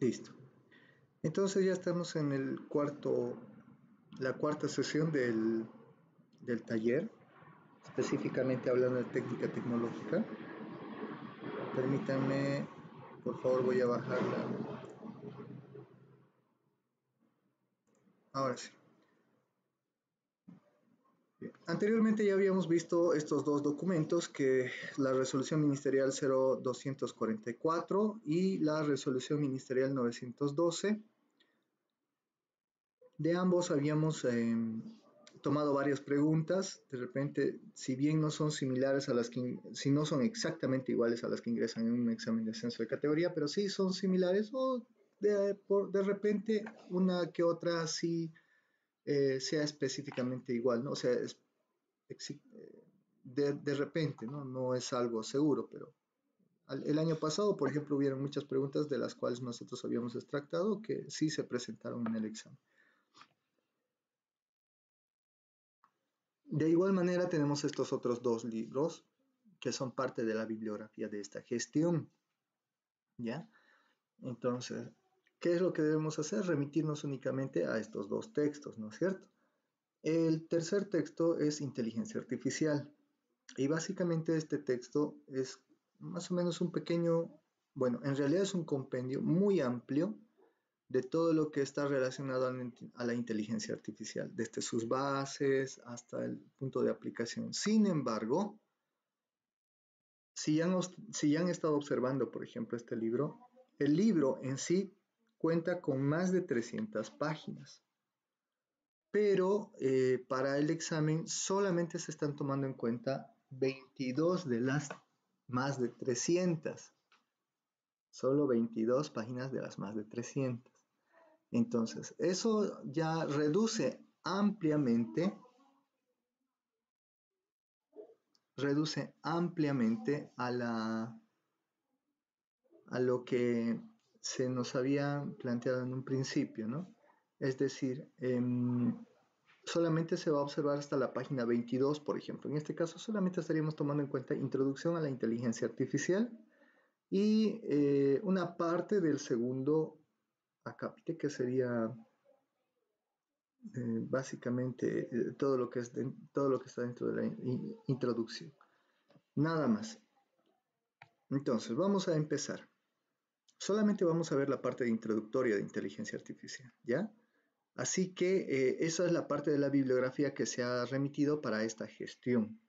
Listo. Entonces ya estamos en el cuarto, la cuarta sesión del, taller, específicamente hablando de técnica tecnológica. Permítanme, por favor voy a bajarla. Ahora sí. Anteriormente ya habíamos visto estos dos documentos, que la resolución ministerial 0244 y la resolución ministerial 912. De ambos habíamos em, tomado varias preguntas, de repente, si bien no son similares a las que, si no son exactamente iguales a las que ingresan en un examen de ascenso de categoría, pero sí son similares o de, de repente una que otra sí eh, sea específicamente igual, ¿no? O sea, eh, de, repente, ¿no? no es algo seguro, pero el año pasado, por ejemplo, hubieron muchas preguntas de las cuales nosotros habíamos extractado que sí se presentaron en el examen. De igual manera tenemos estos otros dos libros que son parte de la bibliografía de esta gestión. ¿Ya? Entonces, ¿qué es lo que debemos hacer? Remitirnos únicamente a estos dos textos, ¿no es cierto? El tercer texto es inteligencia artificial. Y básicamente este texto es más o menos un pequeño, bueno, en realidad es un compendio muy amplio de todo lo que está relacionado a la inteligencia artificial, desde sus bases hasta el punto de aplicación. Sin embargo, si ya, han estado observando, por ejemplo, este libro, el libro en sí cuenta con más de 300 páginas pero eh, para el examen solamente se están tomando en cuenta 22 de las más de 300. Solo 22 páginas de las más de 300. Entonces, eso ya reduce ampliamente, reduce ampliamente a, la, a lo que se nos había planteado en un principio, ¿no? Es decir, em, solamente se va a observar hasta la página 22, por ejemplo. En este caso solamente estaríamos tomando en cuenta introducción a la inteligencia artificial y eh, una parte del segundo acápite que sería eh, básicamente eh, todo, lo que es todo lo que está dentro de la introducción. Nada más. Entonces, vamos a empezar. Solamente vamos a ver la parte introductoria de inteligencia artificial, ¿ya? Así que eh, esa es la parte de la bibliografía que se ha remitido para esta gestión.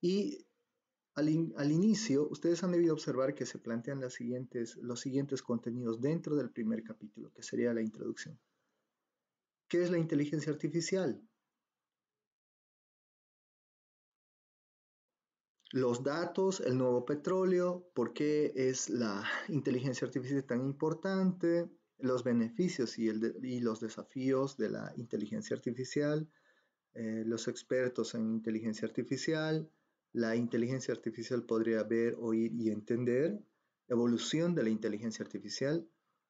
Y al, inicio, ustedes han debido observar que se plantean los siguientes contenidos dentro del primer capítulo, que sería la introducción. ¿Qué es la inteligencia artificial? Los datos, el nuevo petróleo, por qué es la inteligencia artificial tan importante, los beneficios y, el los desafíos de la inteligencia artificial, eh, los expertos en inteligencia artificial, la inteligencia artificial podría ver, oír y entender, evolución de la inteligencia artificial,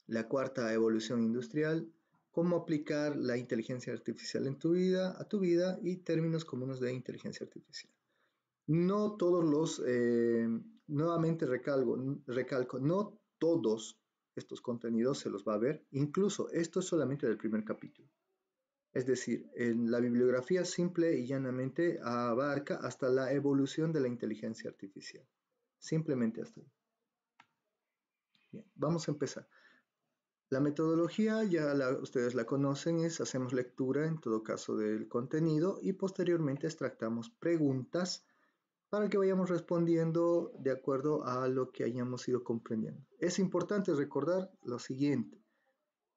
la cuarta evolución industrial, cómo aplicar la inteligencia artificial en tu vida, a tu vida y términos comunes de inteligencia artificial. No todos los, eh, nuevamente recalco, recalco, no todos estos contenidos se los va a ver. Incluso esto es solamente del primer capítulo. Es decir, en la bibliografía simple y llanamente abarca hasta la evolución de la inteligencia artificial. Simplemente hasta ahí. vamos a empezar. La metodología ya ustedes la conocen, es hacemos lectura en todo caso del contenido y posteriormente extractamos preguntas para que vayamos respondiendo de acuerdo a lo que hayamos ido comprendiendo. Es importante recordar lo siguiente.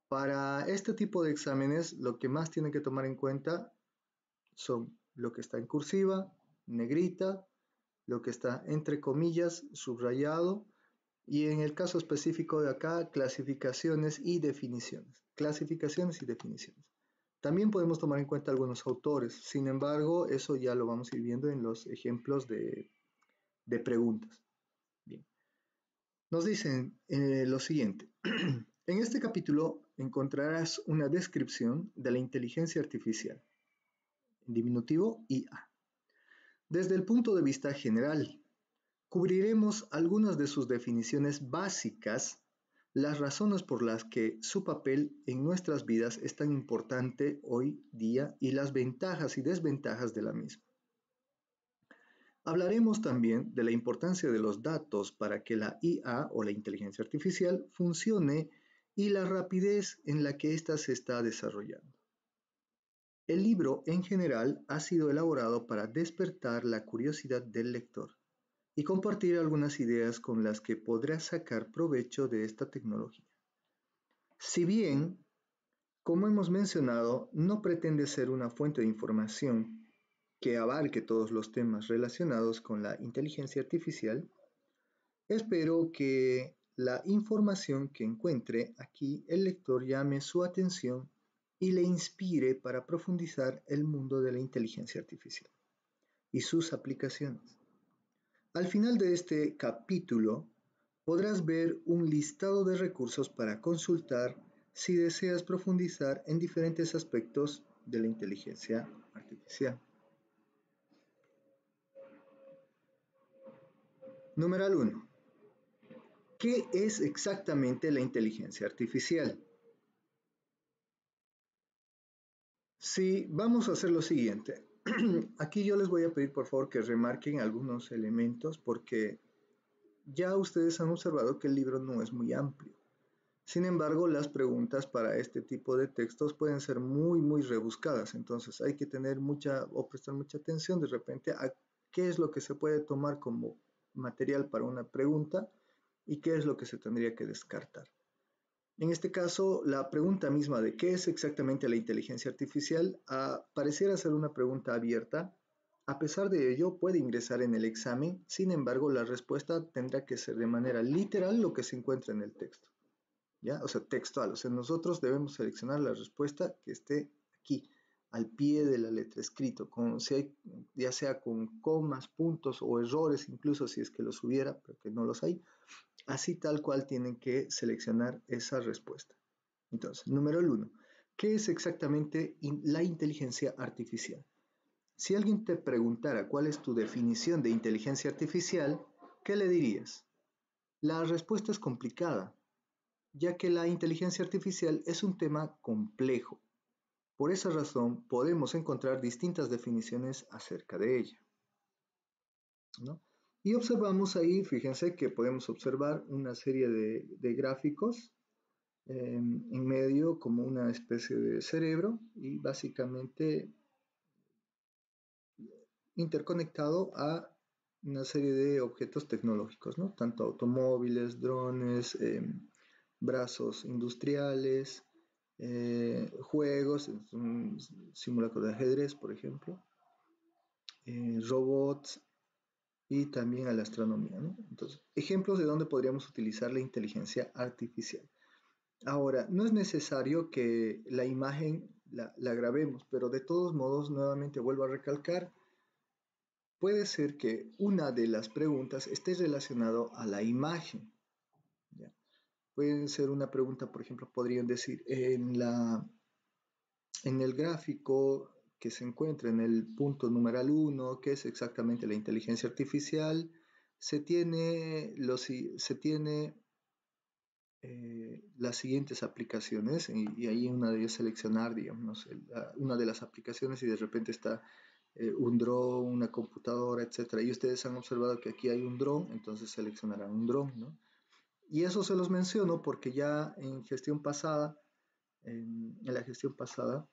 Para este tipo de exámenes, lo que más tienen que tomar en cuenta son lo que está en cursiva, negrita, lo que está entre comillas, subrayado, y en el caso específico de acá, clasificaciones y definiciones. Clasificaciones y definiciones. También podemos tomar en cuenta algunos autores, sin embargo, eso ya lo vamos a ir viendo en los ejemplos de, preguntas. Nos dicen eh, lo siguiente. en este capítulo encontrarás una descripción de la inteligencia artificial, diminutivo IA. Desde el punto de vista general, cubriremos algunas de sus definiciones básicas las razones por las que su papel en nuestras vidas es tan importante hoy día y las ventajas y desventajas de la misma. Hablaremos también de la importancia de los datos para que la IA o la inteligencia artificial funcione y la rapidez en la que ésta se está desarrollando. El libro en general ha sido elaborado para despertar la curiosidad del lector y compartir algunas ideas con las que podrás sacar provecho de esta tecnología. Si bien, como hemos mencionado, no pretende ser una fuente de información que abarque todos los temas relacionados con la inteligencia artificial, espero que la información que encuentre aquí el lector llame su atención y le inspire para profundizar el mundo de la inteligencia artificial y sus aplicaciones. Al final de este capítulo podrás ver un listado de recursos para consultar si deseas profundizar en diferentes aspectos de la inteligencia artificial. Número 1. ¿Qué es exactamente la inteligencia artificial? Si vamos a hacer lo siguiente, aquí yo les voy a pedir por favor que remarquen algunos elementos porque ya ustedes han observado que el libro no es muy amplio. Sin embargo, las preguntas para este tipo de textos pueden ser muy, muy rebuscadas. Entonces hay que tener mucha o prestar mucha atención de repente a qué es lo que se puede tomar como material para una pregunta y qué es lo que se tendría que descartar. En este caso, la pregunta misma de qué es exactamente la inteligencia artificial a, pareciera ser una pregunta abierta. A pesar de ello, puede ingresar en el examen, sin embargo, la respuesta tendrá que ser de manera literal lo que se encuentra en el texto. ¿Ya? O sea, textual. O sea, nosotros debemos seleccionar la respuesta que esté aquí, al pie de la letra escrito, con, ya sea con comas, puntos o errores, incluso si es que los hubiera, pero que no los hay, Así tal cual tienen que seleccionar esa respuesta. Entonces, número uno, ¿qué es exactamente la inteligencia artificial? Si alguien te preguntara cuál es tu definición de inteligencia artificial, ¿qué le dirías? La respuesta es complicada, ya que la inteligencia artificial es un tema complejo. Por esa razón podemos encontrar distintas definiciones acerca de ella. ¿no? Y observamos ahí, fíjense que podemos observar una serie de, gráficos em, en medio como una especie de cerebro y básicamente interconectado a una serie de objetos tecnológicos, ¿no? tanto automóviles, drones, em, brazos industriales, eh, juegos, simulacros de ajedrez, por ejemplo, eh, robots, y también a la astronomía. Entonces, ejemplos de dónde podríamos utilizar la inteligencia artificial. Ahora, no es necesario que la imagen la, grabemos, pero de todos modos, nuevamente vuelvo a recalcar, puede ser que una de las preguntas esté relacionada a la imagen. ¿ya? Puede ser una pregunta, por ejemplo, podrían decir, en, la, en el gráfico que se encuentra en el punto numeral 1, que es exactamente la inteligencia artificial, se tiene, los, se tiene eh, las siguientes aplicaciones, y, ahí una de ellas seleccionar, digamos, ah, una de las aplicaciones y de repente está eh, un dron, una computadora, etcétera. Y ustedes han observado que aquí hay un dron, entonces seleccionarán un dron, ¿no? Y eso se los menciono porque ya en gestión pasada, en la gestión pasada,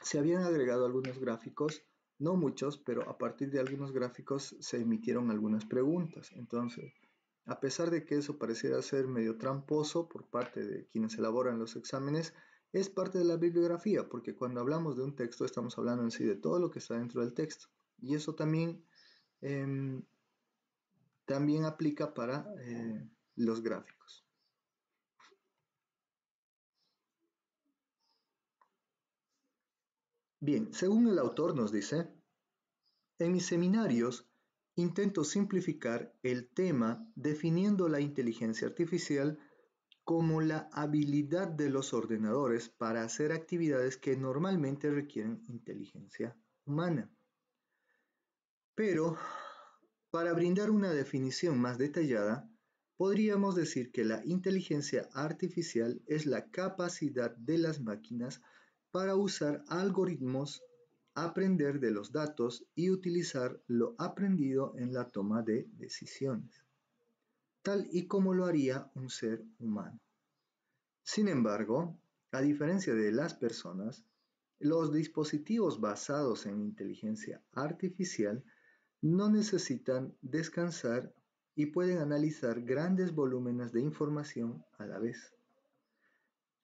se habían agregado algunos gráficos, no muchos, pero a partir de algunos gráficos se emitieron algunas preguntas. Entonces, a pesar de que eso pareciera ser medio tramposo por parte de quienes elaboran los exámenes, es parte de la bibliografía, porque cuando hablamos de un texto estamos hablando en sí de todo lo que está dentro del texto. Y eso también, em, también aplica para eh, los gráficos. Bien, según el autor nos dice, en mis seminarios intento simplificar el tema definiendo la inteligencia artificial como la habilidad de los ordenadores para hacer actividades que normalmente requieren inteligencia humana. Pero, para brindar una definición más detallada, podríamos decir que la inteligencia artificial es la capacidad de las máquinas para usar algoritmos, aprender de los datos y utilizar lo aprendido en la toma de decisiones, tal y como lo haría un ser humano. Sin embargo, a diferencia de las personas, los dispositivos basados en inteligencia artificial no necesitan descansar y pueden analizar grandes volúmenes de información a la vez.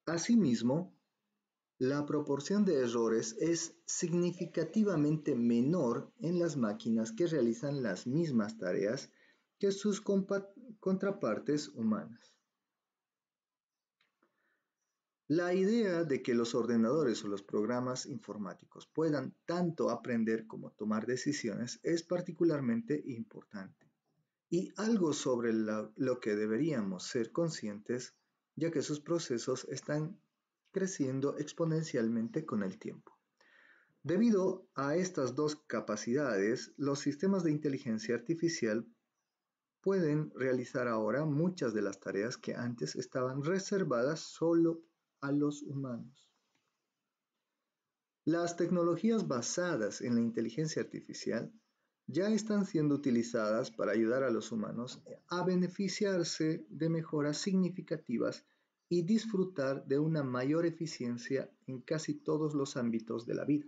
Asimismo, la proporción de errores es significativamente menor en las máquinas que realizan las mismas tareas que sus contrapartes humanas. La idea de que los ordenadores o los programas informáticos puedan tanto aprender como tomar decisiones es particularmente importante y algo sobre lo que deberíamos ser conscientes ya que sus procesos están creciendo exponencialmente con el tiempo. Debido a estas dos capacidades, los sistemas de inteligencia artificial pueden realizar ahora muchas de las tareas que antes estaban reservadas solo a los humanos. Las tecnologías basadas en la inteligencia artificial ya están siendo utilizadas para ayudar a los humanos a beneficiarse de mejoras significativas y disfrutar de una mayor eficiencia en casi todos los ámbitos de la vida.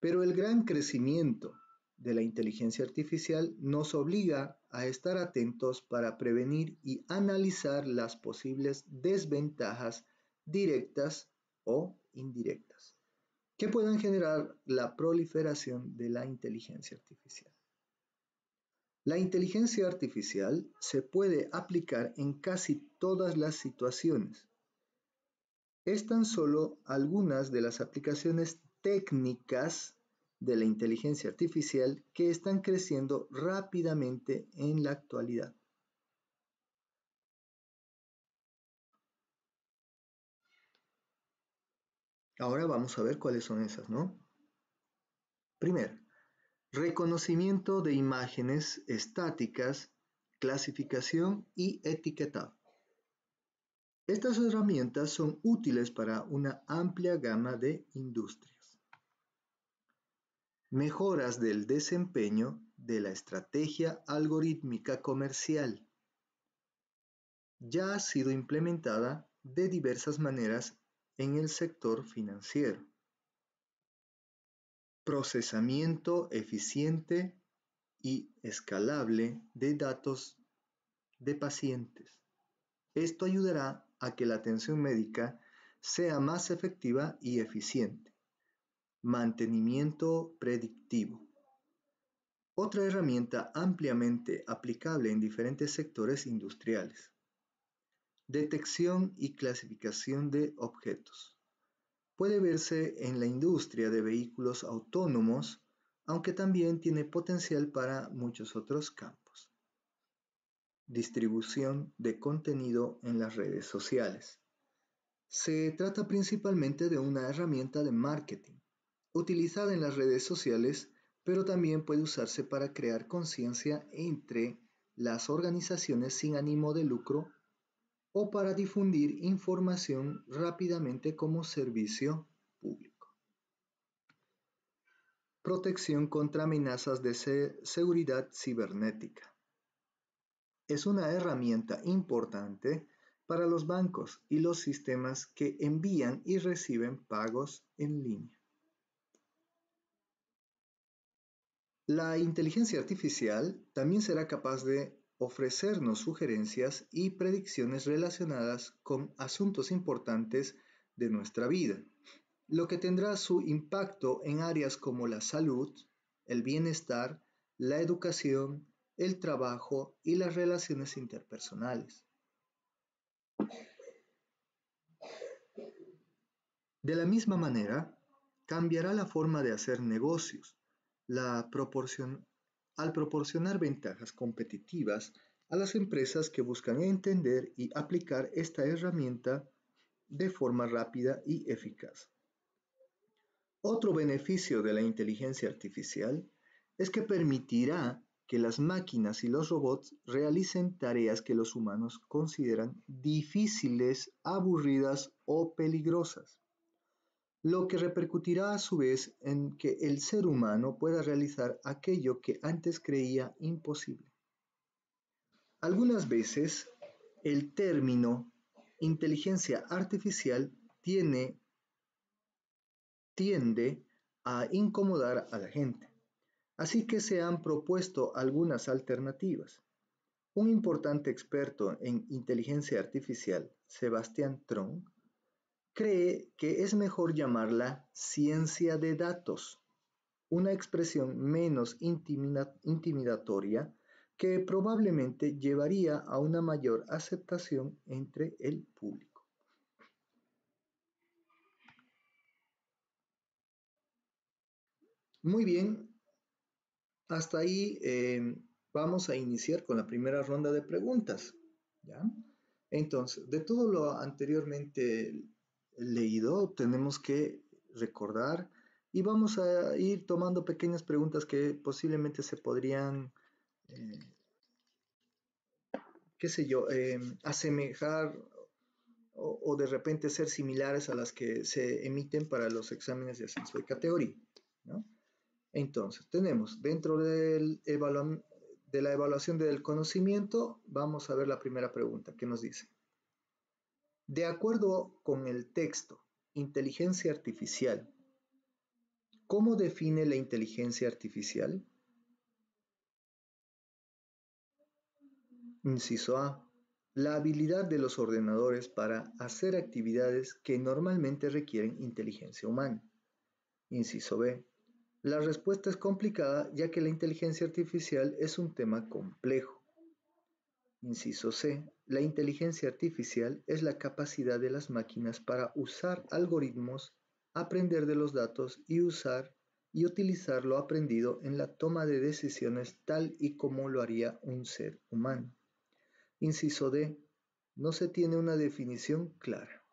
Pero el gran crecimiento de la inteligencia artificial nos obliga a estar atentos para prevenir y analizar las posibles desventajas directas o indirectas que puedan generar la proliferación de la inteligencia artificial. La inteligencia artificial se puede aplicar en casi todas las situaciones. Es tan solo algunas de las aplicaciones técnicas de la inteligencia artificial que están creciendo rápidamente en la actualidad. Ahora vamos a ver cuáles son esas, ¿no? Primero, reconocimiento de imágenes estáticas, clasificación y etiquetado. Estas herramientas son útiles para una amplia gama de industrias. Mejoras del desempeño de la estrategia algorítmica comercial. Ya ha sido implementada de diversas maneras en el sector financiero procesamiento eficiente y escalable de datos de pacientes. Esto ayudará a que la atención médica sea más efectiva y eficiente. Mantenimiento predictivo. Otra herramienta ampliamente aplicable en diferentes sectores industriales. Detección y clasificación de objetos puede verse en la industria de vehículos autónomos, aunque también tiene potencial para muchos otros campos. Distribución de contenido en las redes sociales. Se trata principalmente de una herramienta de marketing, utilizada en las redes sociales, pero también puede usarse para crear conciencia entre las organizaciones sin ánimo de lucro o para difundir información rápidamente como servicio público. Protección contra amenazas de seguridad cibernética. Es una herramienta importante para los bancos y los sistemas que envían y reciben pagos en línea. La inteligencia artificial también será capaz de ofrecernos sugerencias y predicciones relacionadas con asuntos importantes de nuestra vida, lo que tendrá su impacto en áreas como la salud, el bienestar, la educación, el trabajo y las relaciones interpersonales. De la misma manera, cambiará la forma de hacer negocios, la proporción al proporcionar ventajas competitivas a las empresas que buscan entender y aplicar esta herramienta de forma rápida y eficaz. Otro beneficio de la inteligencia artificial es que permitirá que las máquinas y los robots realicen tareas que los humanos consideran difíciles, aburridas o peligrosas lo que repercutirá a su vez en que el ser humano pueda realizar aquello que antes creía imposible. Algunas veces el término inteligencia artificial tiene, tiende a incomodar a la gente. Así que se han propuesto algunas alternativas. Un importante experto en inteligencia artificial, Sebastián Tron, cree que es mejor llamarla ciencia de datos, una expresión menos intimidatoria que probablemente llevaría a una mayor aceptación entre el público. Muy bien, hasta ahí eh, vamos a iniciar con la primera ronda de preguntas. ¿ya? Entonces, de todo lo anteriormente leído, tenemos que recordar y vamos a ir tomando pequeñas preguntas que posiblemente se podrían, eh, qué sé yo, eh, asemejar o, de repente ser similares a las que se emiten para los exámenes de ascenso de categoría. Entonces, tenemos dentro del de la evaluación del conocimiento, vamos a ver la primera pregunta ¿Qué nos dice. De acuerdo con el texto, inteligencia artificial. ¿Cómo define la inteligencia artificial? Inciso A. La habilidad de los ordenadores para hacer actividades que normalmente requieren inteligencia humana. Inciso B. La respuesta es complicada ya que la inteligencia artificial es un tema complejo. Inciso C. La inteligencia artificial es la capacidad de las máquinas para usar algoritmos, aprender de los datos y usar y utilizar lo aprendido en la toma de decisiones tal y como lo haría un ser humano. Inciso D. No se tiene una definición clara.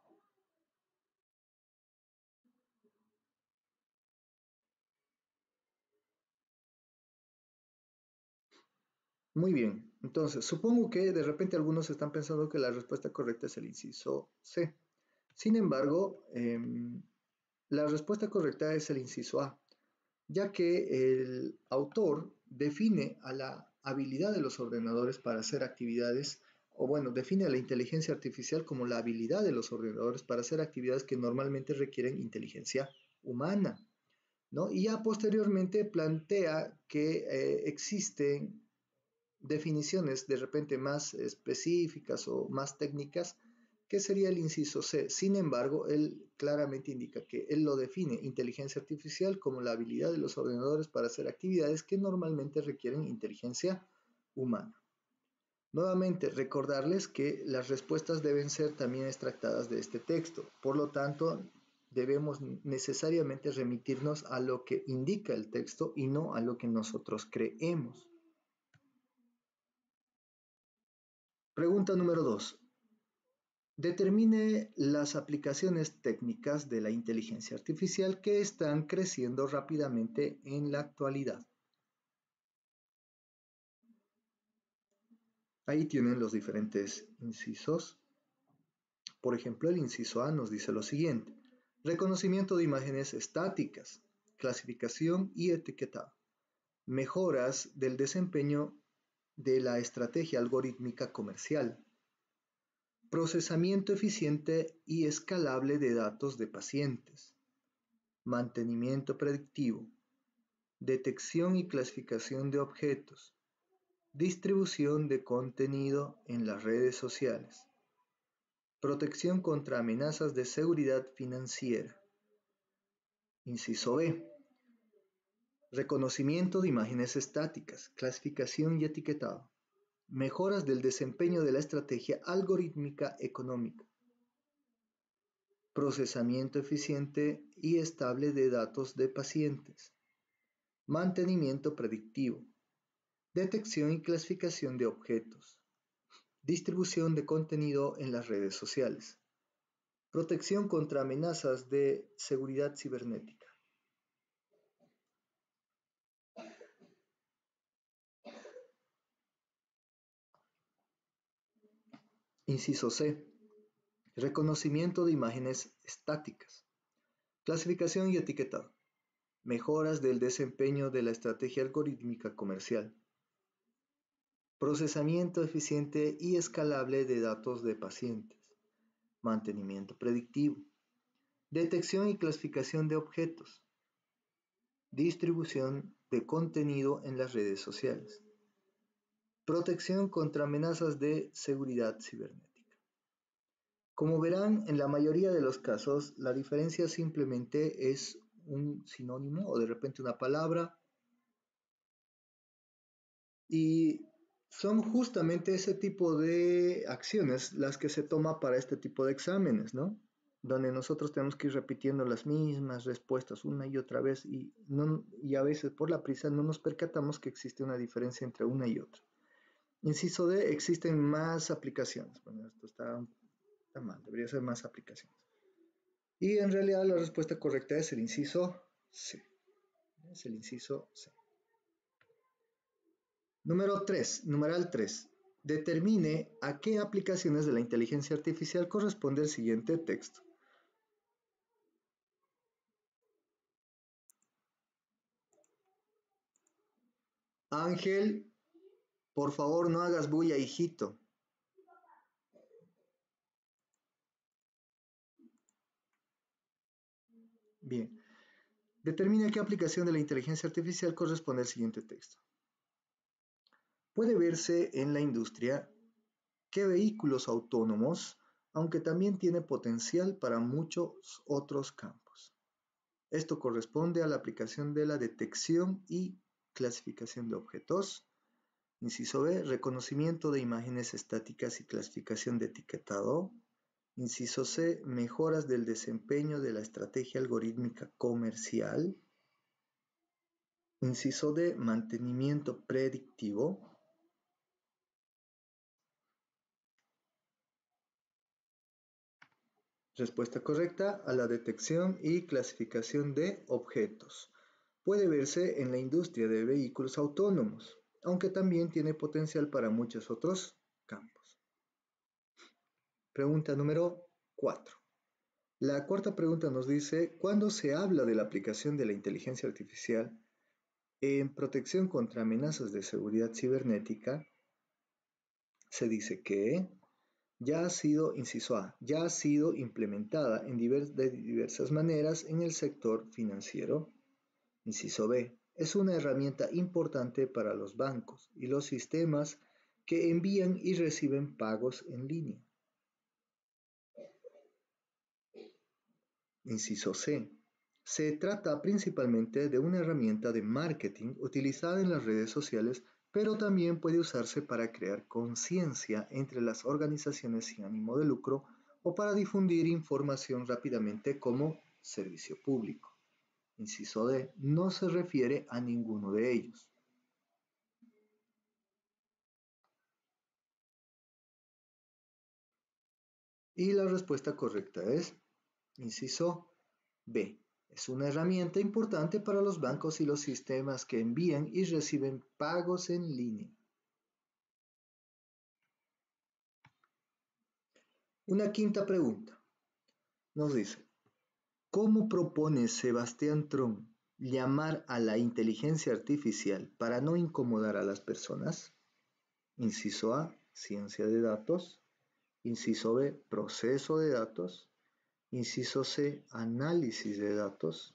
Muy bien, entonces, supongo que de repente algunos están pensando que la respuesta correcta es el inciso C. Sin embargo, em, la respuesta correcta es el inciso A, ya que el autor define a la habilidad de los ordenadores para hacer actividades, o bueno, define a la inteligencia artificial como la habilidad de los ordenadores para hacer actividades que normalmente requieren inteligencia humana. ¿no? Y ya posteriormente plantea que eh, existen definiciones de repente más específicas o más técnicas, que sería el inciso C. Sin embargo, él claramente indica que él lo define inteligencia artificial como la habilidad de los ordenadores para hacer actividades que normalmente requieren inteligencia humana. Nuevamente, recordarles que las respuestas deben ser también extractadas de este texto. Por lo tanto, debemos necesariamente remitirnos a lo que indica el texto y no a lo que nosotros creemos. Pregunta número 2. Determine las aplicaciones técnicas de la inteligencia artificial que están creciendo rápidamente en la actualidad. Ahí tienen los diferentes incisos. Por ejemplo, el inciso A nos dice lo siguiente. Reconocimiento de imágenes estáticas, clasificación y etiquetado. Mejoras del desempeño de la estrategia algorítmica comercial. Procesamiento eficiente y escalable de datos de pacientes. Mantenimiento predictivo. Detección y clasificación de objetos. Distribución de contenido en las redes sociales. Protección contra amenazas de seguridad financiera. Inciso B. E reconocimiento de imágenes estáticas, clasificación y etiquetado, mejoras del desempeño de la estrategia algorítmica económica, procesamiento eficiente y estable de datos de pacientes, mantenimiento predictivo, detección y clasificación de objetos, distribución de contenido en las redes sociales, protección contra amenazas de seguridad cibernética. Inciso C. Reconocimiento de imágenes estáticas. Clasificación y etiquetado. Mejoras del desempeño de la estrategia algorítmica comercial. Procesamiento eficiente y escalable de datos de pacientes. Mantenimiento predictivo. Detección y clasificación de objetos. Distribución de contenido en las redes sociales. Protección contra amenazas de seguridad cibernética. Como verán, en la mayoría de los casos, la diferencia simplemente es un sinónimo o de repente una palabra. Y son justamente ese tipo de acciones las que se toma para este tipo de exámenes, ¿no? Donde nosotros tenemos que ir repitiendo las mismas respuestas una y otra vez y, no, y a veces por la prisa no nos percatamos que existe una diferencia entre una y otra. Inciso D, existen más aplicaciones. Bueno, esto está, mal, debería ser más aplicaciones. Y en realidad la respuesta correcta es el inciso C. Es el inciso C. Número 3, numeral 3. Determine a qué aplicaciones de la inteligencia artificial corresponde el siguiente texto. Ángel por favor, no hagas bulla, hijito. Bien. Determina qué aplicación de la inteligencia artificial corresponde al siguiente texto. Puede verse en la industria que vehículos autónomos, aunque también tiene potencial para muchos otros campos. Esto corresponde a la aplicación de la detección y clasificación de objetos, Inciso B, reconocimiento de imágenes estáticas y clasificación de etiquetado. Inciso C, mejoras del desempeño de la estrategia algorítmica comercial. Inciso D, mantenimiento predictivo. Respuesta correcta a la detección y clasificación de objetos. Puede verse en la industria de vehículos autónomos aunque también tiene potencial para muchos otros campos. Pregunta número 4. La cuarta pregunta nos dice, ¿cuándo se habla de la aplicación de la inteligencia artificial en protección contra amenazas de seguridad cibernética? Se dice que ya ha sido, inciso A, ya ha sido implementada en de diversas maneras en el sector financiero. Inciso B, es una herramienta importante para los bancos y los sistemas que envían y reciben pagos en línea. Inciso C. Se trata principalmente de una herramienta de marketing utilizada en las redes sociales, pero también puede usarse para crear conciencia entre las organizaciones sin ánimo de lucro o para difundir información rápidamente como servicio público inciso D, no se refiere a ninguno de ellos. Y la respuesta correcta es, inciso B, es una herramienta importante para los bancos y los sistemas que envían y reciben pagos en línea. Una quinta pregunta. Nos dice, ¿Cómo propone Sebastián Trump llamar a la inteligencia artificial para no incomodar a las personas? Inciso A, ciencia de datos. Inciso B, proceso de datos. Inciso C, análisis de datos.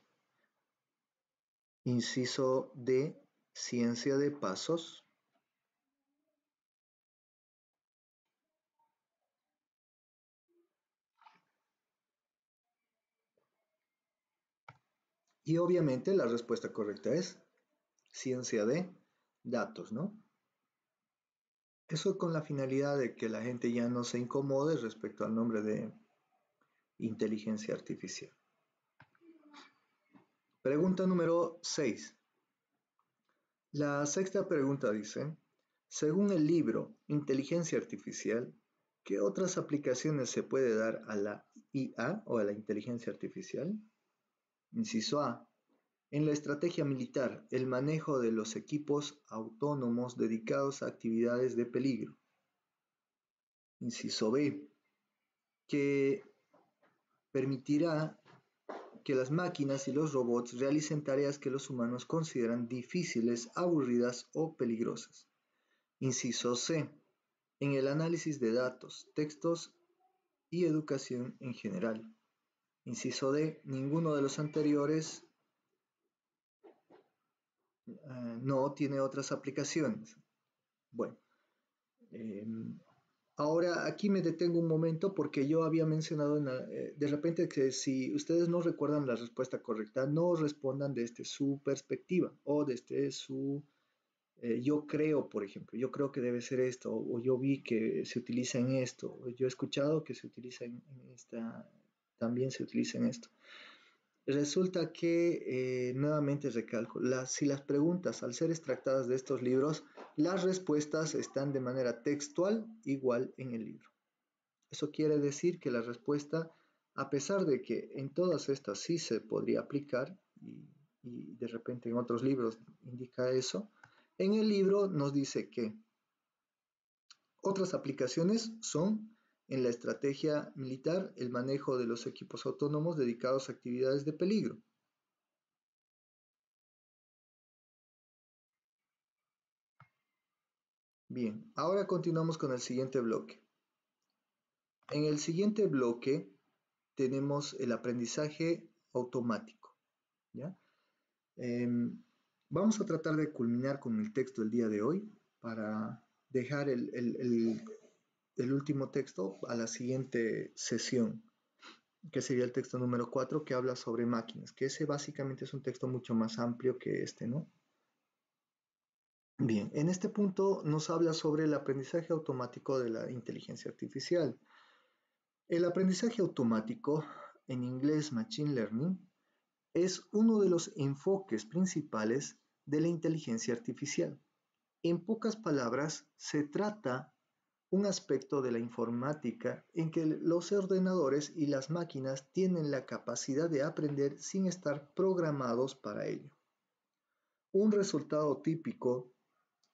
Inciso D, ciencia de pasos. Y obviamente la respuesta correcta es ciencia de datos, ¿no? Eso con la finalidad de que la gente ya no se incomode respecto al nombre de inteligencia artificial. Pregunta número 6. La sexta pregunta dice, según el libro Inteligencia Artificial, ¿qué otras aplicaciones se puede dar a la IA o a la inteligencia artificial? Inciso A. En la estrategia militar, el manejo de los equipos autónomos dedicados a actividades de peligro. Inciso B. Que permitirá que las máquinas y los robots realicen tareas que los humanos consideran difíciles, aburridas o peligrosas. Inciso C. En el análisis de datos, textos y educación en general. Inciso D, ninguno de los anteriores eh, no tiene otras aplicaciones. Bueno, em, ahora aquí me detengo un momento porque yo había mencionado eh, de repente que si ustedes no recuerdan la respuesta correcta, no respondan desde su perspectiva o desde su eh, yo creo, por ejemplo, yo creo que debe ser esto, o yo vi que se utiliza en esto, o yo he escuchado que se utiliza en esta, también se utiliza en esto. Resulta que, eh, nuevamente recalco, si las preguntas al ser extractadas de estos libros, las respuestas están de manera textual igual en el libro. Eso quiere decir que la respuesta, a pesar de que en todas estas sí se podría aplicar, y, y de repente en otros libros indica eso, en el libro nos dice que otras aplicaciones son en la estrategia militar el manejo de los equipos autónomos dedicados a actividades de peligro. Bien, ahora continuamos con el siguiente bloque. En el siguiente bloque tenemos el aprendizaje automático. Em, vamos a tratar de culminar con el texto del día de hoy para dejar el, el último texto a la siguiente sesión, que sería el texto número 4 que habla sobre máquinas, que ese básicamente es un texto mucho más amplio que este, ¿no? Bien, en este punto nos habla sobre el aprendizaje automático de la inteligencia artificial. El aprendizaje automático, en inglés Machine Learning, es uno de los enfoques principales de la inteligencia artificial. En pocas palabras, se trata un aspecto de la informática en que los ordenadores y las máquinas tienen la capacidad de aprender sin estar programados para ello. Un resultado típico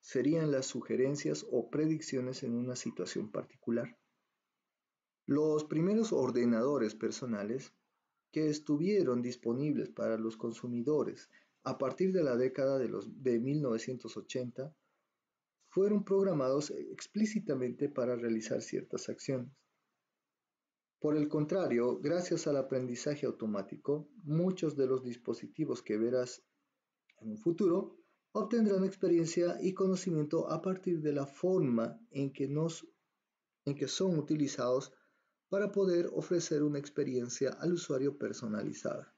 serían las sugerencias o predicciones en una situación particular. Los primeros ordenadores personales que estuvieron disponibles para los consumidores a partir de la década de, los, de 1980 fueron programados explícitamente para realizar ciertas acciones. Por el contrario, gracias al aprendizaje automático, muchos de los dispositivos que verás en un futuro obtendrán experiencia y conocimiento a partir de la forma en que, son utilizados para poder ofrecer una experiencia al usuario personalizada.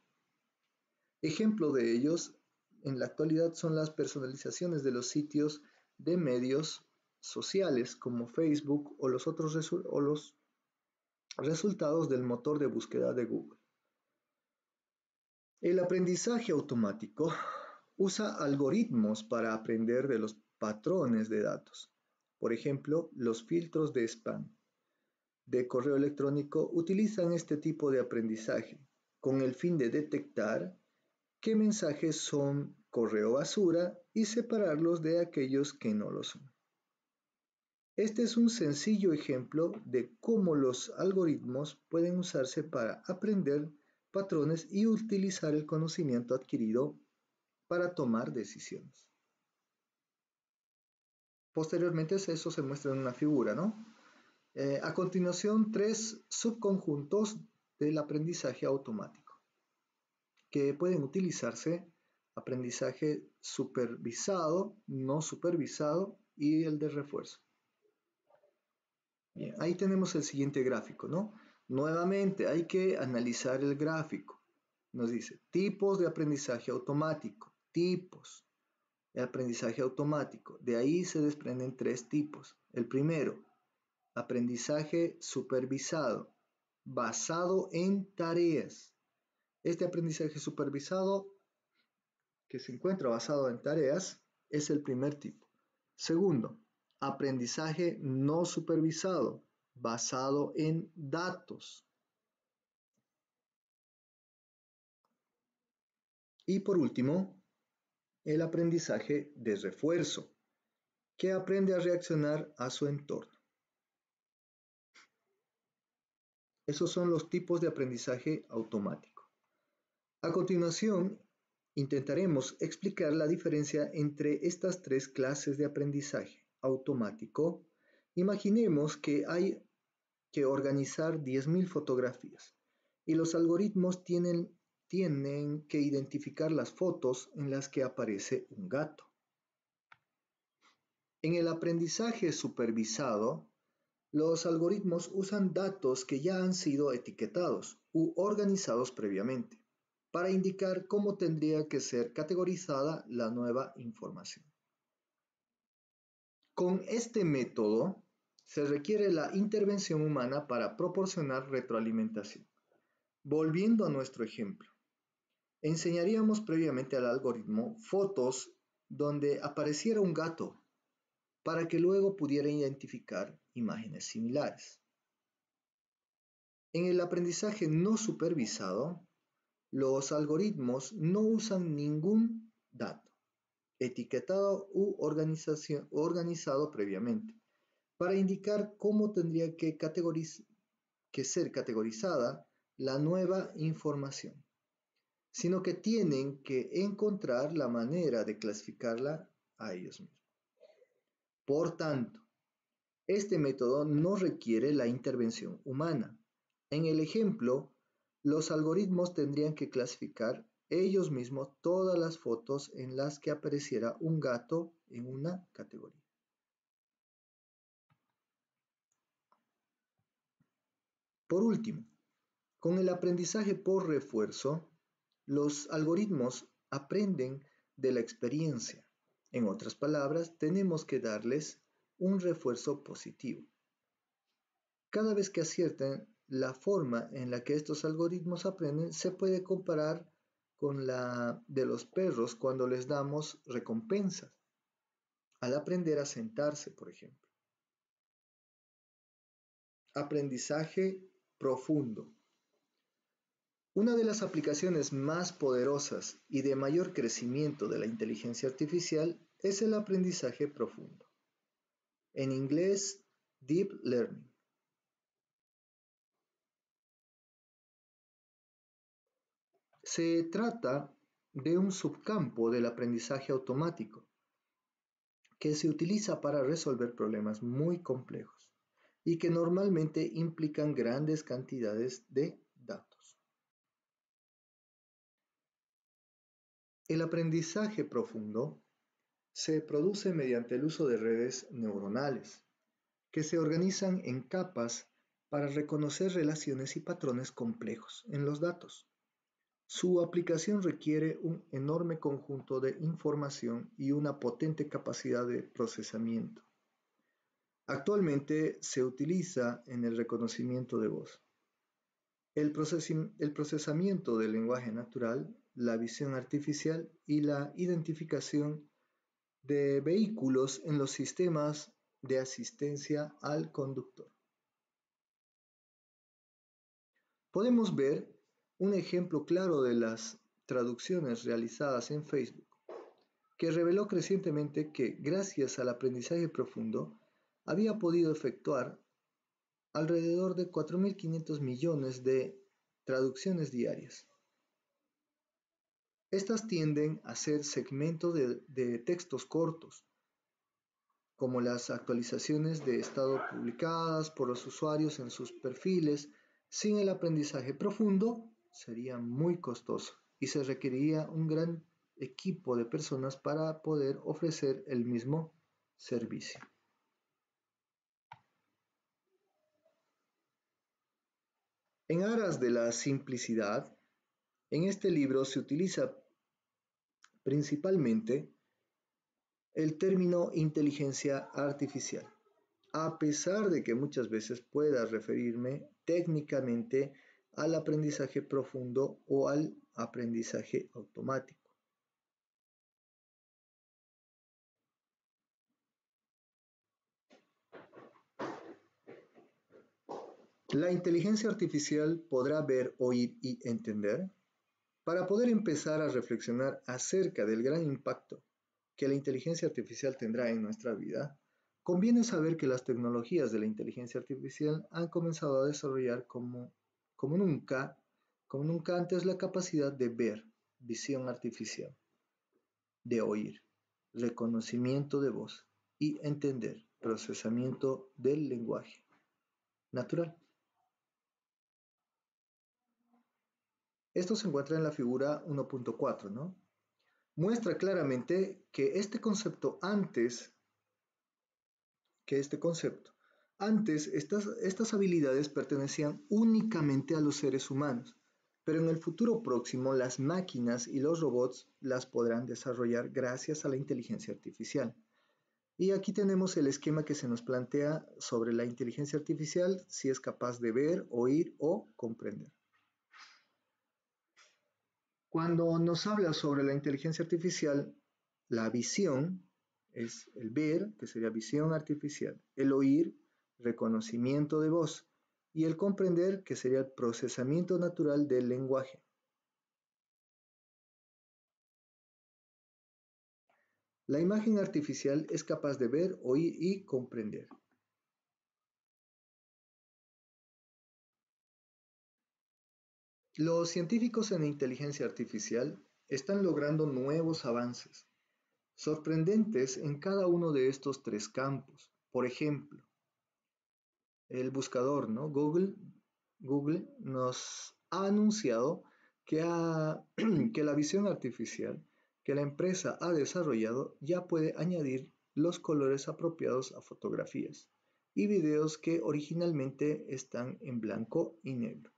Ejemplo de ellos en la actualidad son las personalizaciones de los sitios de medios sociales como Facebook o los otros los resultados del motor de búsqueda de Google. El aprendizaje automático usa algoritmos para aprender de los patrones de datos, por ejemplo, los filtros de spam de correo electrónico utilizan este tipo de aprendizaje con el fin de detectar qué mensajes son correo basura y separarlos de aquellos que no lo son. Este es un sencillo ejemplo de cómo los algoritmos pueden usarse para aprender patrones y utilizar el conocimiento adquirido para tomar decisiones. Posteriormente eso se muestra en una figura, ¿no? Eh, a continuación, tres subconjuntos del aprendizaje automático que pueden utilizarse aprendizaje supervisado, no supervisado y el de refuerzo. Bien, ahí tenemos el siguiente gráfico, ¿no? Nuevamente hay que analizar el gráfico. Nos dice tipos de aprendizaje automático, tipos de aprendizaje automático. De ahí se desprenden tres tipos. El primero, aprendizaje supervisado, basado en tareas. Este aprendizaje supervisado que se encuentra basado en tareas es el primer tipo. Segundo, aprendizaje no supervisado, basado en datos. Y por último, el aprendizaje de refuerzo, que aprende a reaccionar a su entorno. Esos son los tipos de aprendizaje automático. A continuación, Intentaremos explicar la diferencia entre estas tres clases de aprendizaje automático. Imaginemos que hay que organizar 10.000 fotografías y los algoritmos tienen, tienen que identificar las fotos en las que aparece un gato. En el aprendizaje supervisado, los algoritmos usan datos que ya han sido etiquetados u organizados previamente para indicar cómo tendría que ser categorizada la nueva información. Con este método se requiere la intervención humana para proporcionar retroalimentación. Volviendo a nuestro ejemplo, enseñaríamos previamente al algoritmo fotos donde apareciera un gato para que luego pudiera identificar imágenes similares. En el aprendizaje no supervisado, los algoritmos no usan ningún dato, etiquetado u organizado previamente, para indicar cómo tendría que, que ser categorizada la nueva información, sino que tienen que encontrar la manera de clasificarla a ellos mismos. Por tanto, este método no requiere la intervención humana. En el ejemplo, los algoritmos tendrían que clasificar ellos mismos todas las fotos en las que apareciera un gato en una categoría. Por último, con el aprendizaje por refuerzo, los algoritmos aprenden de la experiencia. En otras palabras, tenemos que darles un refuerzo positivo. Cada vez que acierten la forma en la que estos algoritmos aprenden se puede comparar con la de los perros cuando les damos recompensas, al aprender a sentarse, por ejemplo. Aprendizaje profundo. Una de las aplicaciones más poderosas y de mayor crecimiento de la inteligencia artificial es el aprendizaje profundo. En inglés, Deep Learning Se trata de un subcampo del aprendizaje automático que se utiliza para resolver problemas muy complejos y que normalmente implican grandes cantidades de datos. El aprendizaje profundo se produce mediante el uso de redes neuronales, que se organizan en capas para reconocer relaciones y patrones complejos en los datos. Su aplicación requiere un enorme conjunto de información y una potente capacidad de procesamiento. Actualmente se utiliza en el reconocimiento de voz. El, procesamiento del lenguaje natural, la visión artificial y la identificación de vehículos en los sistemas de asistencia al conductor. Podemos ver un ejemplo claro de las traducciones realizadas en Facebook, que reveló crecientemente que, gracias al aprendizaje profundo, había podido efectuar alrededor de 4.500 millones de traducciones diarias. Estas tienden a ser segmentos de, de, textos cortos, como las actualizaciones de estado publicadas por los usuarios en sus perfiles sin el aprendizaje profundo sería muy costoso y se requeriría un gran equipo de personas para poder ofrecer el mismo servicio. En aras de la simplicidad, en este libro se utiliza principalmente el término inteligencia artificial. A pesar de que muchas veces pueda referirme técnicamente al aprendizaje profundo o al aprendizaje automático. La inteligencia artificial podrá ver, oír y entender para poder empezar a reflexionar acerca del gran impacto que la inteligencia artificial tendrá en nuestra vida, conviene saber que las tecnologías de la inteligencia artificial han comenzado a desarrollar como como nunca, como nunca antes la capacidad de ver, visión artificial, de oír, reconocimiento de voz y entender, procesamiento del lenguaje natural. Esto se encuentra en la figura 1.4, ¿no? Muestra claramente que este concepto antes, que este concepto antes, estas, estas habilidades pertenecían únicamente a los seres humanos, pero en el futuro próximo las máquinas y los robots las podrán desarrollar gracias a la inteligencia artificial. Y aquí tenemos el esquema que se nos plantea sobre la inteligencia artificial, si es capaz de ver, oír o comprender. Cuando nos habla sobre la inteligencia artificial, la visión es el ver, que sería visión artificial, el oír reconocimiento de voz y el comprender que sería el procesamiento natural del lenguaje. La imagen artificial es capaz de ver, oír y comprender. Los científicos en inteligencia artificial están logrando nuevos avances, sorprendentes en cada uno de estos tres campos. Por ejemplo, el buscador, ¿no? Google, Google nos ha anunciado que, que la visión artificial que la empresa ha desarrollado ya puede añadir los colores apropiados a fotografías y videos que originalmente están en blanco y negro.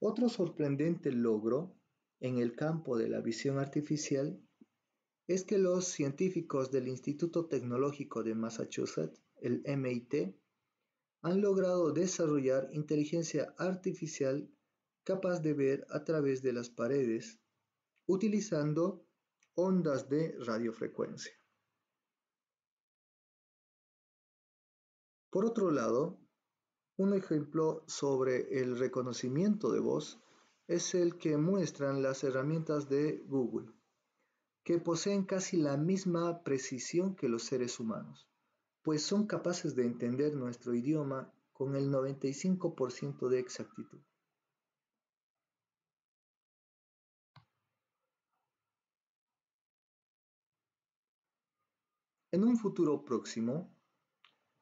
Otro sorprendente logro en el campo de la visión artificial es que los científicos del Instituto Tecnológico de Massachusetts, el MIT, han logrado desarrollar inteligencia artificial capaz de ver a través de las paredes utilizando ondas de radiofrecuencia. Por otro lado, un ejemplo sobre el reconocimiento de voz es el que muestran las herramientas de Google, que poseen casi la misma precisión que los seres humanos pues son capaces de entender nuestro idioma con el 95% de exactitud. En un futuro próximo,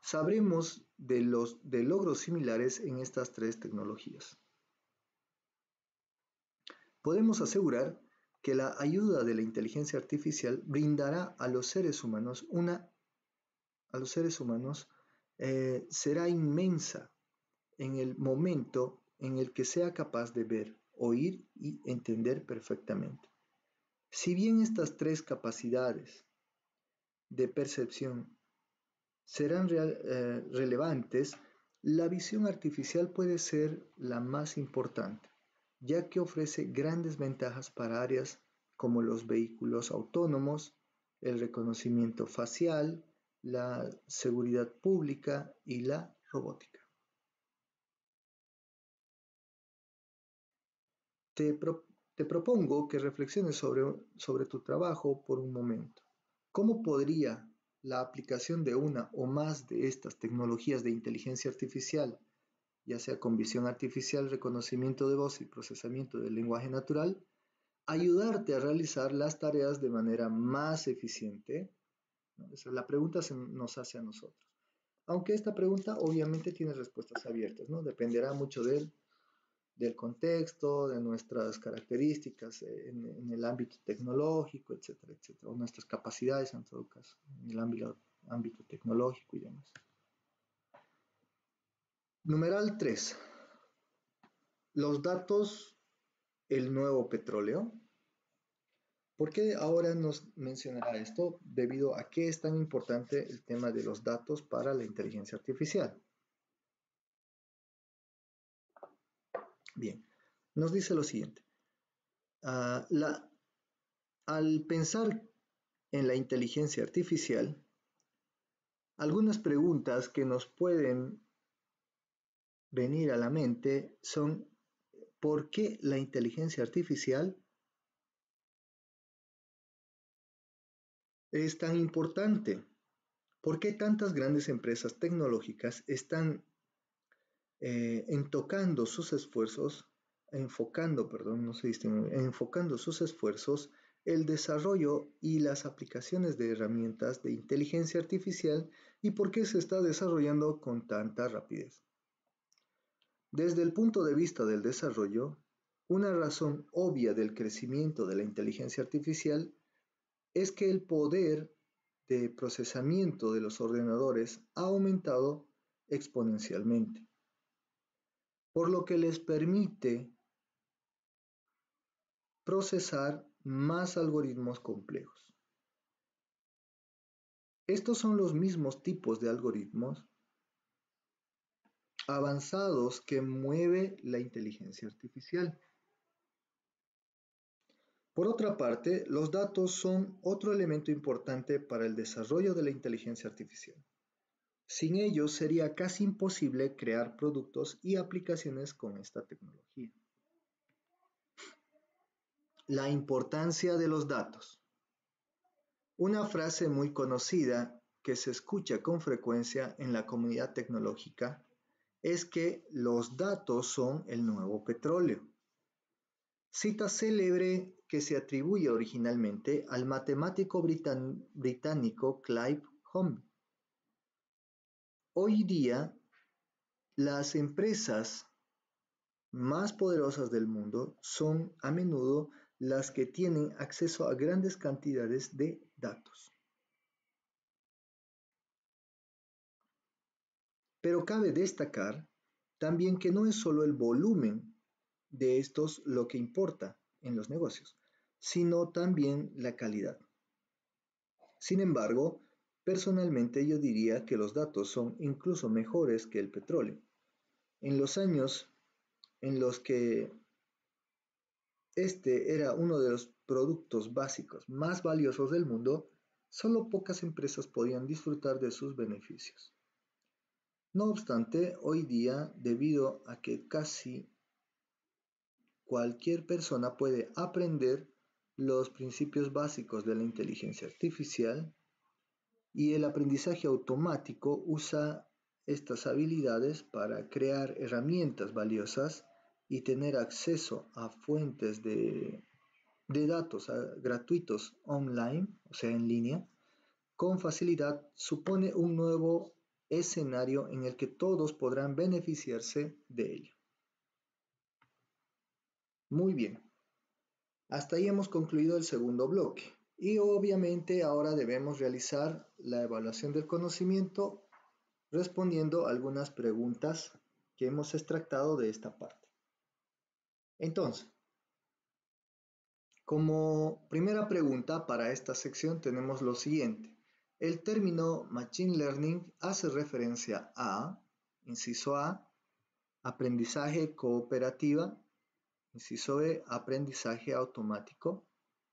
sabremos de, los, de logros similares en estas tres tecnologías. Podemos asegurar que la ayuda de la inteligencia artificial brindará a los seres humanos una a los seres humanos eh, será inmensa en el momento en el que sea capaz de ver, oír y entender perfectamente. Si bien estas tres capacidades de percepción serán eh, relevantes, la visión artificial puede ser la más importante, ya que ofrece grandes ventajas para áreas como los vehículos autónomos, el reconocimiento facial, la seguridad pública y la robótica. Te, propongo que reflexiones sobre, sobre tu trabajo por un momento. ¿Cómo podría la aplicación de una o más de estas tecnologías de inteligencia artificial, ya sea con visión artificial, reconocimiento de voz y procesamiento del lenguaje natural, ayudarte a realizar las tareas de manera más eficiente, la pregunta se nos hace a nosotros. Aunque esta pregunta obviamente tiene respuestas abiertas, ¿no? Dependerá mucho del, contexto, de nuestras características eh, en, el ámbito tecnológico, etcétera, etcétera, o nuestras capacidades en todo caso, en el ámbito, ámbito tecnológico y demás. Numeral 3. Los datos, el nuevo petróleo. ¿Por qué ahora nos mencionará esto? Debido a qué es tan importante el tema de los datos para la inteligencia artificial. Bien, nos dice lo siguiente. Ah, al pensar en la inteligencia artificial, algunas preguntas que nos pueden venir a la mente son ¿por qué la inteligencia artificial es tan importante? ¿Por qué tantas grandes empresas tecnológicas están eh, sus esfuerzos, enfocando, perdón, no enfocando sus esfuerzos el desarrollo y las aplicaciones de herramientas de inteligencia artificial y por qué se está desarrollando con tanta rapidez. Desde el punto de vista del desarrollo, una razón obvia del crecimiento de la inteligencia artificial es que el poder de procesamiento de los ordenadores ha aumentado exponencialmente, por lo que les permite procesar más algoritmos complejos. Estos son los mismos tipos de algoritmos avanzados que mueve la inteligencia artificial. Por otra parte, los datos son otro elemento importante para el desarrollo de la inteligencia artificial. Sin ellos sería casi imposible crear productos y aplicaciones con esta tecnología. La importancia de los datos. Una frase muy conocida que se escucha con frecuencia en la comunidad tecnológica es que los datos son el nuevo petróleo cita célebre que se atribuye originalmente al matemático británico Clive Home. Hoy día, las empresas más poderosas del mundo son a menudo las que tienen acceso a grandes cantidades de datos. Pero cabe destacar también que no es solo el volumen de estos lo que importa en los negocios, sino también la calidad. Sin embargo, personalmente yo diría que los datos son incluso mejores que el petróleo. En los años en los que este era uno de los productos básicos más valiosos del mundo, solo pocas empresas podían disfrutar de sus beneficios. No obstante, hoy día, debido a que casi cualquier persona puede aprender los principios básicos de la inteligencia artificial y el aprendizaje automático usa estas habilidades para crear herramientas valiosas y tener acceso a fuentes de, datos ah, gratuitos online, o sea, en línea, con facilidad supone un nuevo escenario en el que todos podrán beneficiarse de ello. Muy bien. Hasta ahí hemos concluido el segundo bloque. Y obviamente ahora debemos realizar la evaluación del conocimiento respondiendo algunas preguntas que hemos extractado de esta parte. Entonces, como primera pregunta para esta sección tenemos lo siguiente. El término Machine Learning hace referencia a, inciso A, aprendizaje cooperativa Inciso e, aprendizaje automático.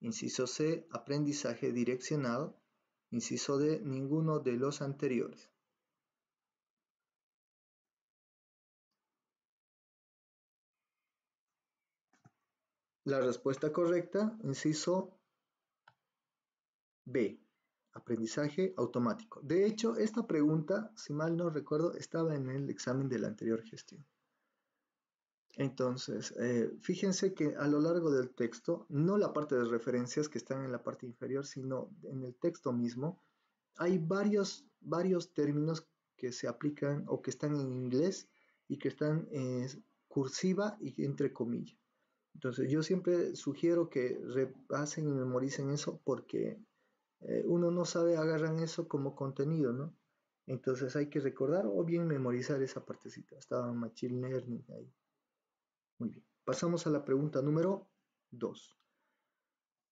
Inciso C, aprendizaje direccionado. Inciso D, ninguno de los anteriores. La respuesta correcta, inciso B, aprendizaje automático. De hecho, esta pregunta, si mal no recuerdo, estaba en el examen de la anterior gestión. Entonces, eh, fíjense que a lo largo del texto, no la parte de referencias que están en la parte inferior, sino en el texto mismo, hay varios, varios términos que se aplican o que están en inglés y que están cursiva y entre comillas. Entonces, yo siempre sugiero que repasen y memoricen eso porque eh, uno no sabe, agarran eso como contenido, ¿no? Entonces hay que recordar o bien memorizar esa partecita. Estaba Machine Learning ahí. Muy bien, pasamos a la pregunta número 2.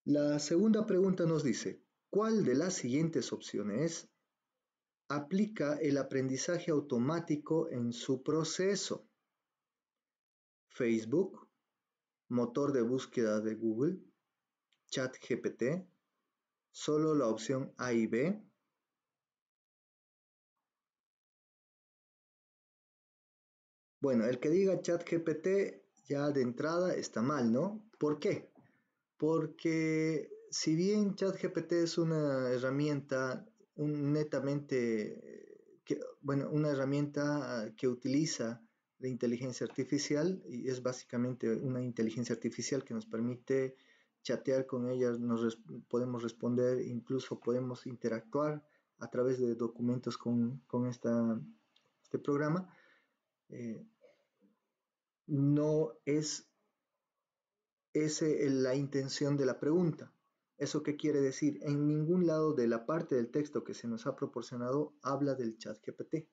La segunda pregunta nos dice, ¿cuál de las siguientes opciones aplica el aprendizaje automático en su proceso? Facebook, motor de búsqueda de Google, ChatGPT, solo la opción A y B. Bueno, el que diga ChatGPT ya de entrada está mal, ¿no? ¿Por qué? Porque si bien ChatGPT es una herramienta un netamente, eh, que, bueno, una herramienta ah, que utiliza la inteligencia artificial y es básicamente una inteligencia artificial que nos permite chatear con ella, nos podemos responder, incluso podemos interactuar a través de documentos con, esta, este programa. Eh, no es esa la intención de la pregunta. ¿Eso qué quiere decir? En ningún lado de la parte del texto que se nos ha proporcionado habla del chat GPT.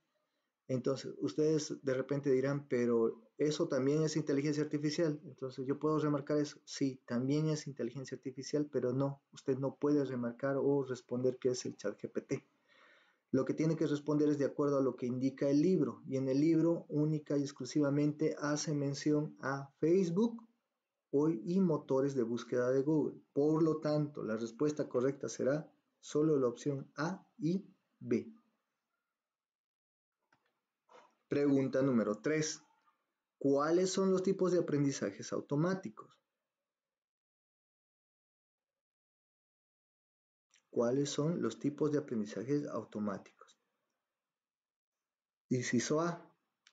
Entonces, ustedes de repente dirán, pero eso también es inteligencia artificial. Entonces, yo puedo remarcar eso. Sí, también es inteligencia artificial, pero no, usted no puede remarcar o responder que es el chat GPT. Lo que tiene que responder es de acuerdo a lo que indica el libro. Y en el libro única y exclusivamente hace mención a Facebook y motores de búsqueda de Google. Por lo tanto, la respuesta correcta será solo la opción A y B. Pregunta número 3. ¿Cuáles son los tipos de aprendizajes automáticos? cuáles son los tipos de aprendizajes automáticos. Inciso A,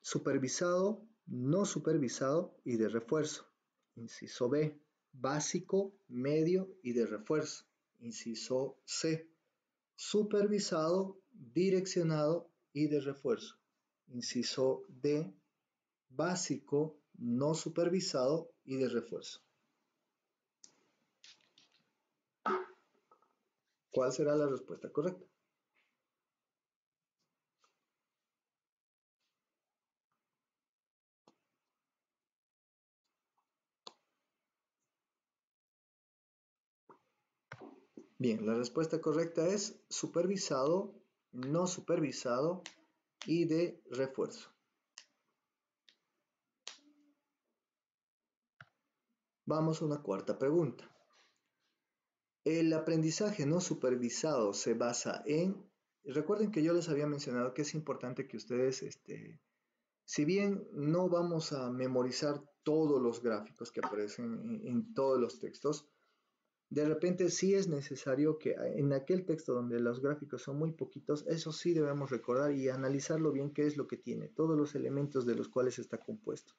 supervisado, no supervisado y de refuerzo. Inciso B, básico, medio y de refuerzo. Inciso C, supervisado, direccionado y de refuerzo. Inciso D, básico, no supervisado y de refuerzo. ¿Cuál será la respuesta correcta? Bien, la respuesta correcta es supervisado, no supervisado y de refuerzo. Vamos a una cuarta pregunta. El aprendizaje no supervisado se basa en, recuerden que yo les había mencionado que es importante que ustedes, este, si bien no vamos a memorizar todos los gráficos que aparecen en, en todos los textos, de repente sí es necesario que en aquel texto donde los gráficos son muy poquitos, eso sí debemos recordar y analizarlo bien qué es lo que tiene, todos los elementos de los cuales está compuesto.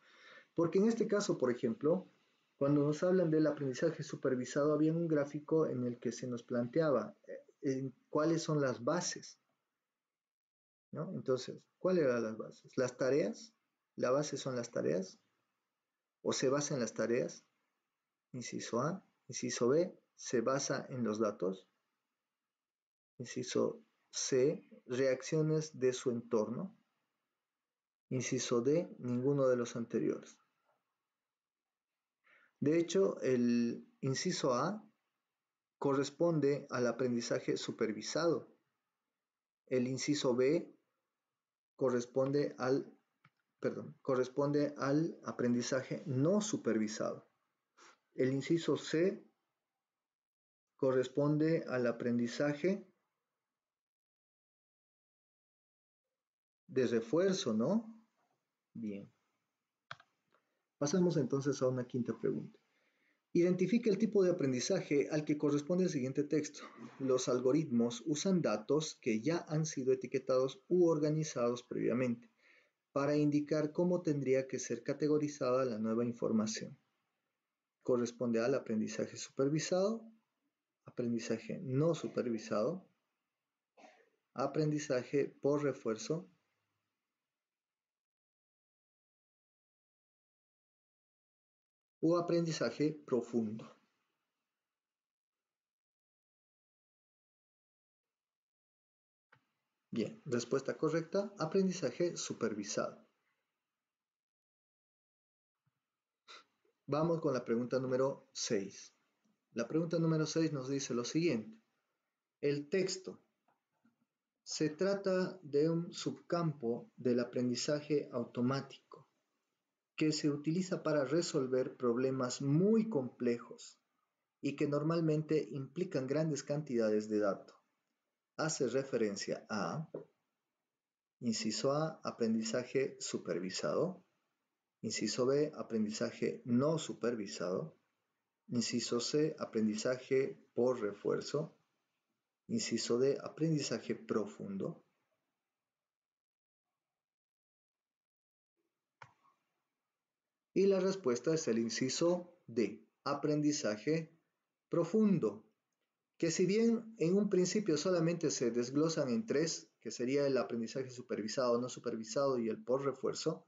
Porque en este caso, por ejemplo, cuando nos hablan del aprendizaje supervisado, había un gráfico en el que se nos planteaba eh, en cuáles son las bases. ¿No? Entonces, ¿cuáles eran las bases? Las tareas, la base son las tareas, o se basa en las tareas, inciso A, inciso B, se basa en los datos, inciso C, reacciones de su entorno, inciso D, ninguno de los anteriores. De hecho, el inciso A corresponde al aprendizaje supervisado. El inciso B corresponde al, corresponde al aprendizaje no supervisado. El inciso C corresponde al aprendizaje de refuerzo, ¿no? Bien. Pasamos entonces a una quinta pregunta. Identifica el tipo de aprendizaje al que corresponde el siguiente texto. Los algoritmos usan datos que ya han sido etiquetados u organizados previamente para indicar cómo tendría que ser categorizada la nueva información. Corresponde al aprendizaje supervisado, aprendizaje no supervisado, aprendizaje por refuerzo o aprendizaje profundo. Bien, respuesta correcta, aprendizaje supervisado. Vamos con la pregunta número 6. La pregunta número 6 nos dice lo siguiente. El texto. Se trata de un subcampo del aprendizaje automático que se utiliza para resolver problemas muy complejos y que normalmente implican grandes cantidades de datos. Hace referencia a, inciso A, aprendizaje supervisado, inciso B, aprendizaje no supervisado, inciso C, aprendizaje por refuerzo, inciso D, aprendizaje profundo, Y la respuesta es el inciso D, aprendizaje profundo, que si bien en un principio solamente se desglosan en tres, que sería el aprendizaje supervisado, no supervisado y el por refuerzo,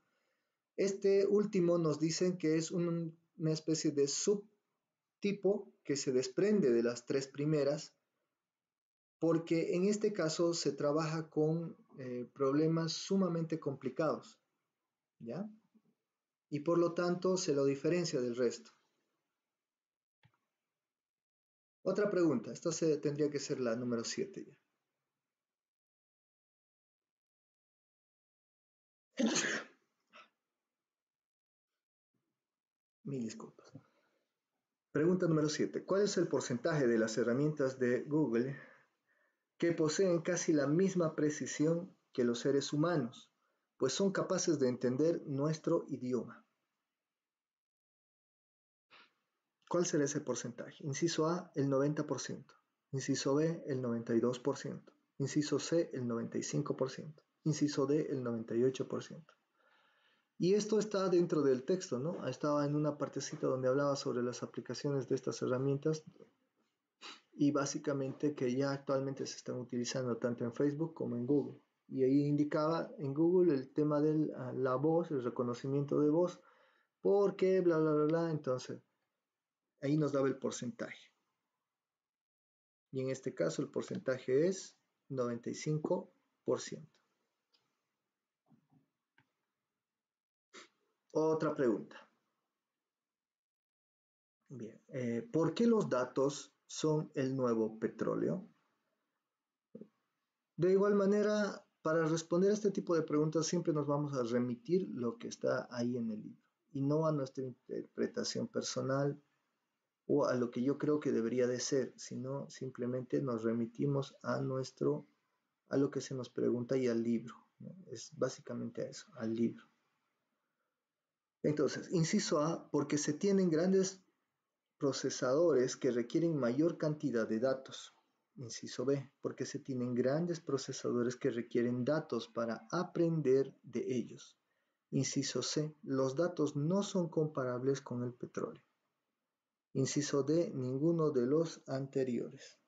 este último nos dicen que es una especie de subtipo que se desprende de las tres primeras, porque en este caso se trabaja con eh, problemas sumamente complicados. ¿Ya? y por lo tanto se lo diferencia del resto. Otra pregunta, esta tendría que ser la número 7 ya. Mil disculpas. Pregunta número 7. ¿Cuál es el porcentaje de las herramientas de Google que poseen casi la misma precisión que los seres humanos, pues son capaces de entender nuestro idioma? ¿Cuál será ese porcentaje? Inciso A, el 90%. Inciso B, el 92%. Inciso C, el 95%. Inciso D, el 98%. Y esto está dentro del texto, ¿no? Estaba en una partecita donde hablaba sobre las aplicaciones de estas herramientas y básicamente que ya actualmente se están utilizando tanto en Facebook como en Google. Y ahí indicaba en Google el tema de la voz, el reconocimiento de voz, porque bla, bla, bla, bla. Entonces, ahí nos daba el porcentaje. Y en este caso el porcentaje es 95%. Otra pregunta. Bien, eh, ¿por qué los datos son el nuevo petróleo? De igual manera, para responder a este tipo de preguntas siempre nos vamos a remitir lo que está ahí en el libro y no a nuestra interpretación personal o a lo que yo creo que debería de ser, sino simplemente nos remitimos a nuestro, a lo que se nos pregunta y al libro. Es básicamente eso, al libro. Entonces, inciso A, porque se tienen grandes procesadores que requieren mayor cantidad de datos. Inciso B, porque se tienen grandes procesadores que requieren datos para aprender de ellos. Inciso C, los datos no son comparables con el petróleo. Inciso D, ninguno de los anteriores.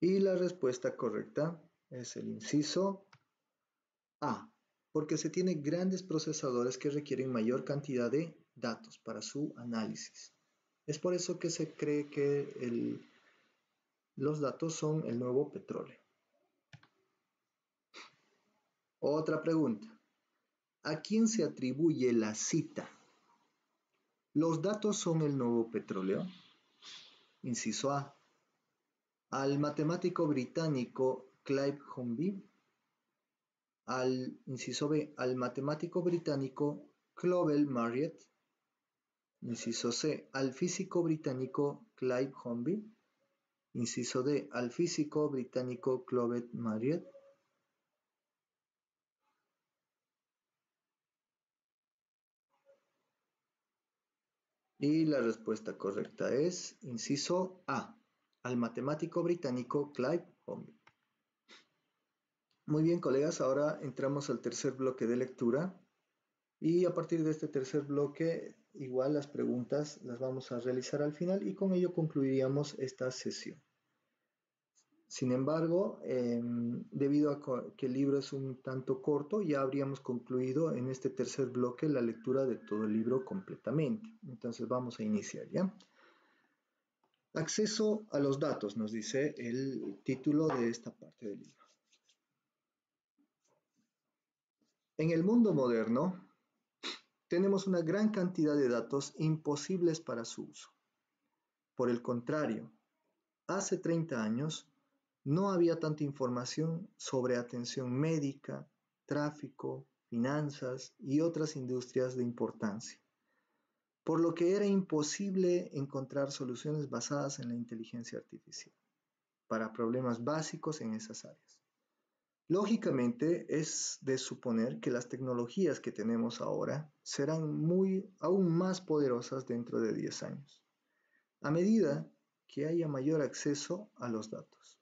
Y la respuesta correcta es el inciso A, porque se tiene grandes procesadores que requieren mayor cantidad de datos para su análisis. Es por eso que se cree que los datos son el nuevo petróleo. Otra pregunta. ¿A quién se atribuye la cita? ¿Los datos son el nuevo petróleo? Inciso A. Al matemático británico Clive homby Al, inciso B. Al matemático británico Clovel Marriott. Inciso C. Al físico británico Clive homby Inciso D. Al físico británico Clovel Marriott. Y la respuesta correcta es inciso A, al matemático británico Clive home Muy bien, colegas, ahora entramos al tercer bloque de lectura. Y a partir de este tercer bloque, igual las preguntas las vamos a realizar al final y con ello concluiríamos esta sesión. Sin embargo, em, debido a que el libro es un tanto corto, ya habríamos concluido en este tercer bloque la lectura de todo el libro completamente. Entonces vamos a iniciar ya. Acceso a los datos, nos dice el título de esta parte del libro. En el mundo moderno, tenemos una gran cantidad de datos imposibles para su uso. Por el contrario, hace 30 años, no había tanta información sobre atención médica, tráfico, finanzas y otras industrias de importancia, por lo que era imposible encontrar soluciones basadas en la inteligencia artificial para problemas básicos en esas áreas. Lógicamente es de suponer que las tecnologías que tenemos ahora serán muy aún más poderosas dentro de 10 años, a medida que haya mayor acceso a los datos.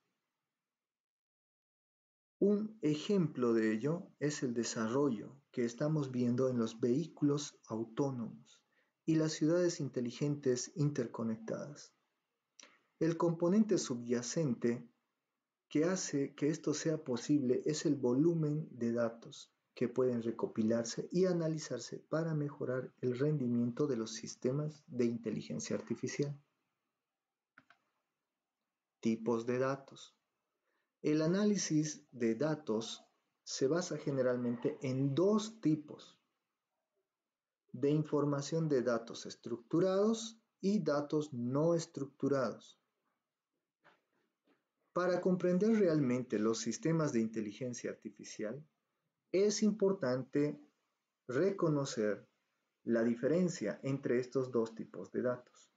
Un ejemplo de ello es el desarrollo que estamos viendo en los vehículos autónomos y las ciudades inteligentes interconectadas. El componente subyacente que hace que esto sea posible es el volumen de datos que pueden recopilarse y analizarse para mejorar el rendimiento de los sistemas de inteligencia artificial. Tipos de datos. El análisis de datos se basa generalmente en dos tipos de información de datos estructurados y datos no estructurados. Para comprender realmente los sistemas de inteligencia artificial, es importante reconocer la diferencia entre estos dos tipos de datos.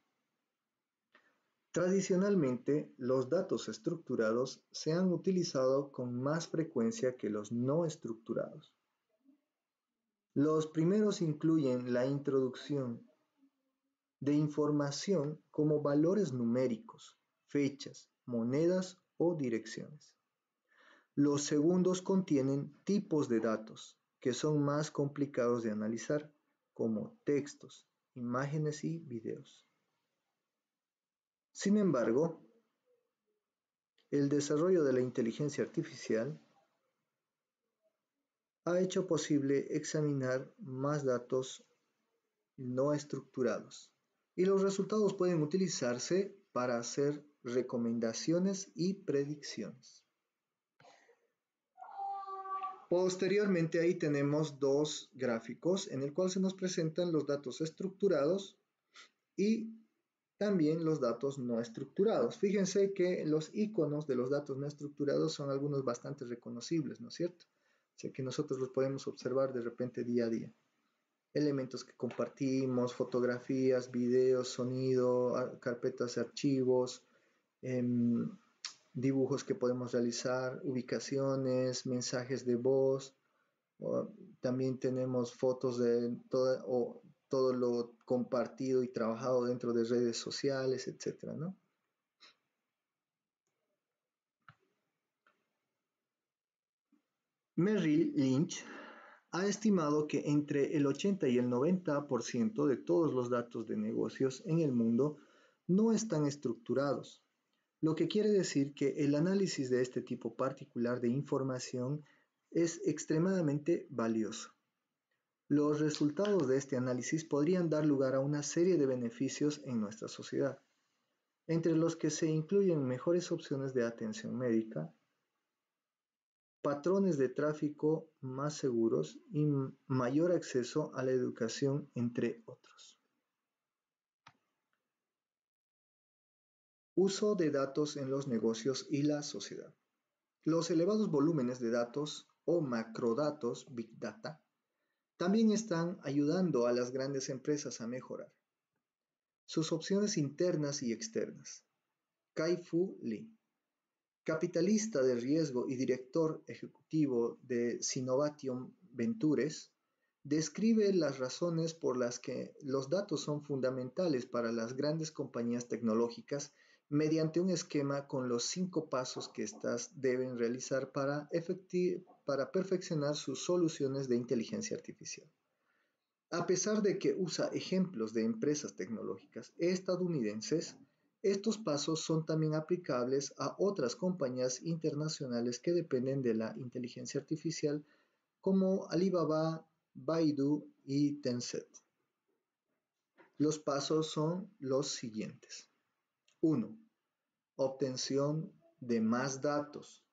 Tradicionalmente, los datos estructurados se han utilizado con más frecuencia que los no estructurados. Los primeros incluyen la introducción de información como valores numéricos, fechas, monedas o direcciones. Los segundos contienen tipos de datos que son más complicados de analizar, como textos, imágenes y videos. Sin embargo, el desarrollo de la inteligencia artificial ha hecho posible examinar más datos no estructurados y los resultados pueden utilizarse para hacer recomendaciones y predicciones. Posteriormente ahí tenemos dos gráficos en el cual se nos presentan los datos estructurados y también los datos no estructurados. Fíjense que los iconos de los datos no estructurados son algunos bastante reconocibles, ¿no es cierto? O sea que nosotros los podemos observar de repente día a día. Elementos que compartimos, fotografías, videos, sonido, carpetas, archivos, em, dibujos que podemos realizar, ubicaciones, mensajes de voz. también tenemos fotos de todo todo lo compartido y trabajado dentro de redes sociales, etc. Merrill Lynch ha estimado que entre el 80 y el 90% de todos los datos de negocios en el mundo no están estructurados, lo que quiere decir que el análisis de este tipo particular de información es extremadamente valioso. Los resultados de este análisis podrían dar lugar a una serie de beneficios en nuestra sociedad, entre los que se incluyen mejores opciones de atención médica, patrones de tráfico más seguros y mayor acceso a la educación, entre otros. Uso de datos en los negocios y la sociedad. Los elevados volúmenes de datos o macrodatos, Big Data, también están ayudando a las grandes empresas a mejorar sus opciones internas y externas. Kai Fu Lee, capitalista de riesgo y director ejecutivo de Sinovatium Ventures, describe las razones por las que los datos son fundamentales para las grandes compañías tecnológicas mediante un esquema con los cinco pasos que éstas deben realizar para, para perfeccionar sus soluciones de inteligencia artificial. A pesar de que usa ejemplos de empresas tecnológicas estadounidenses, estos pasos son también aplicables a otras compañías internacionales que dependen de la inteligencia artificial como Alibaba, Baidu y Tencent. Los pasos son los siguientes. 1. Obtención de más datos.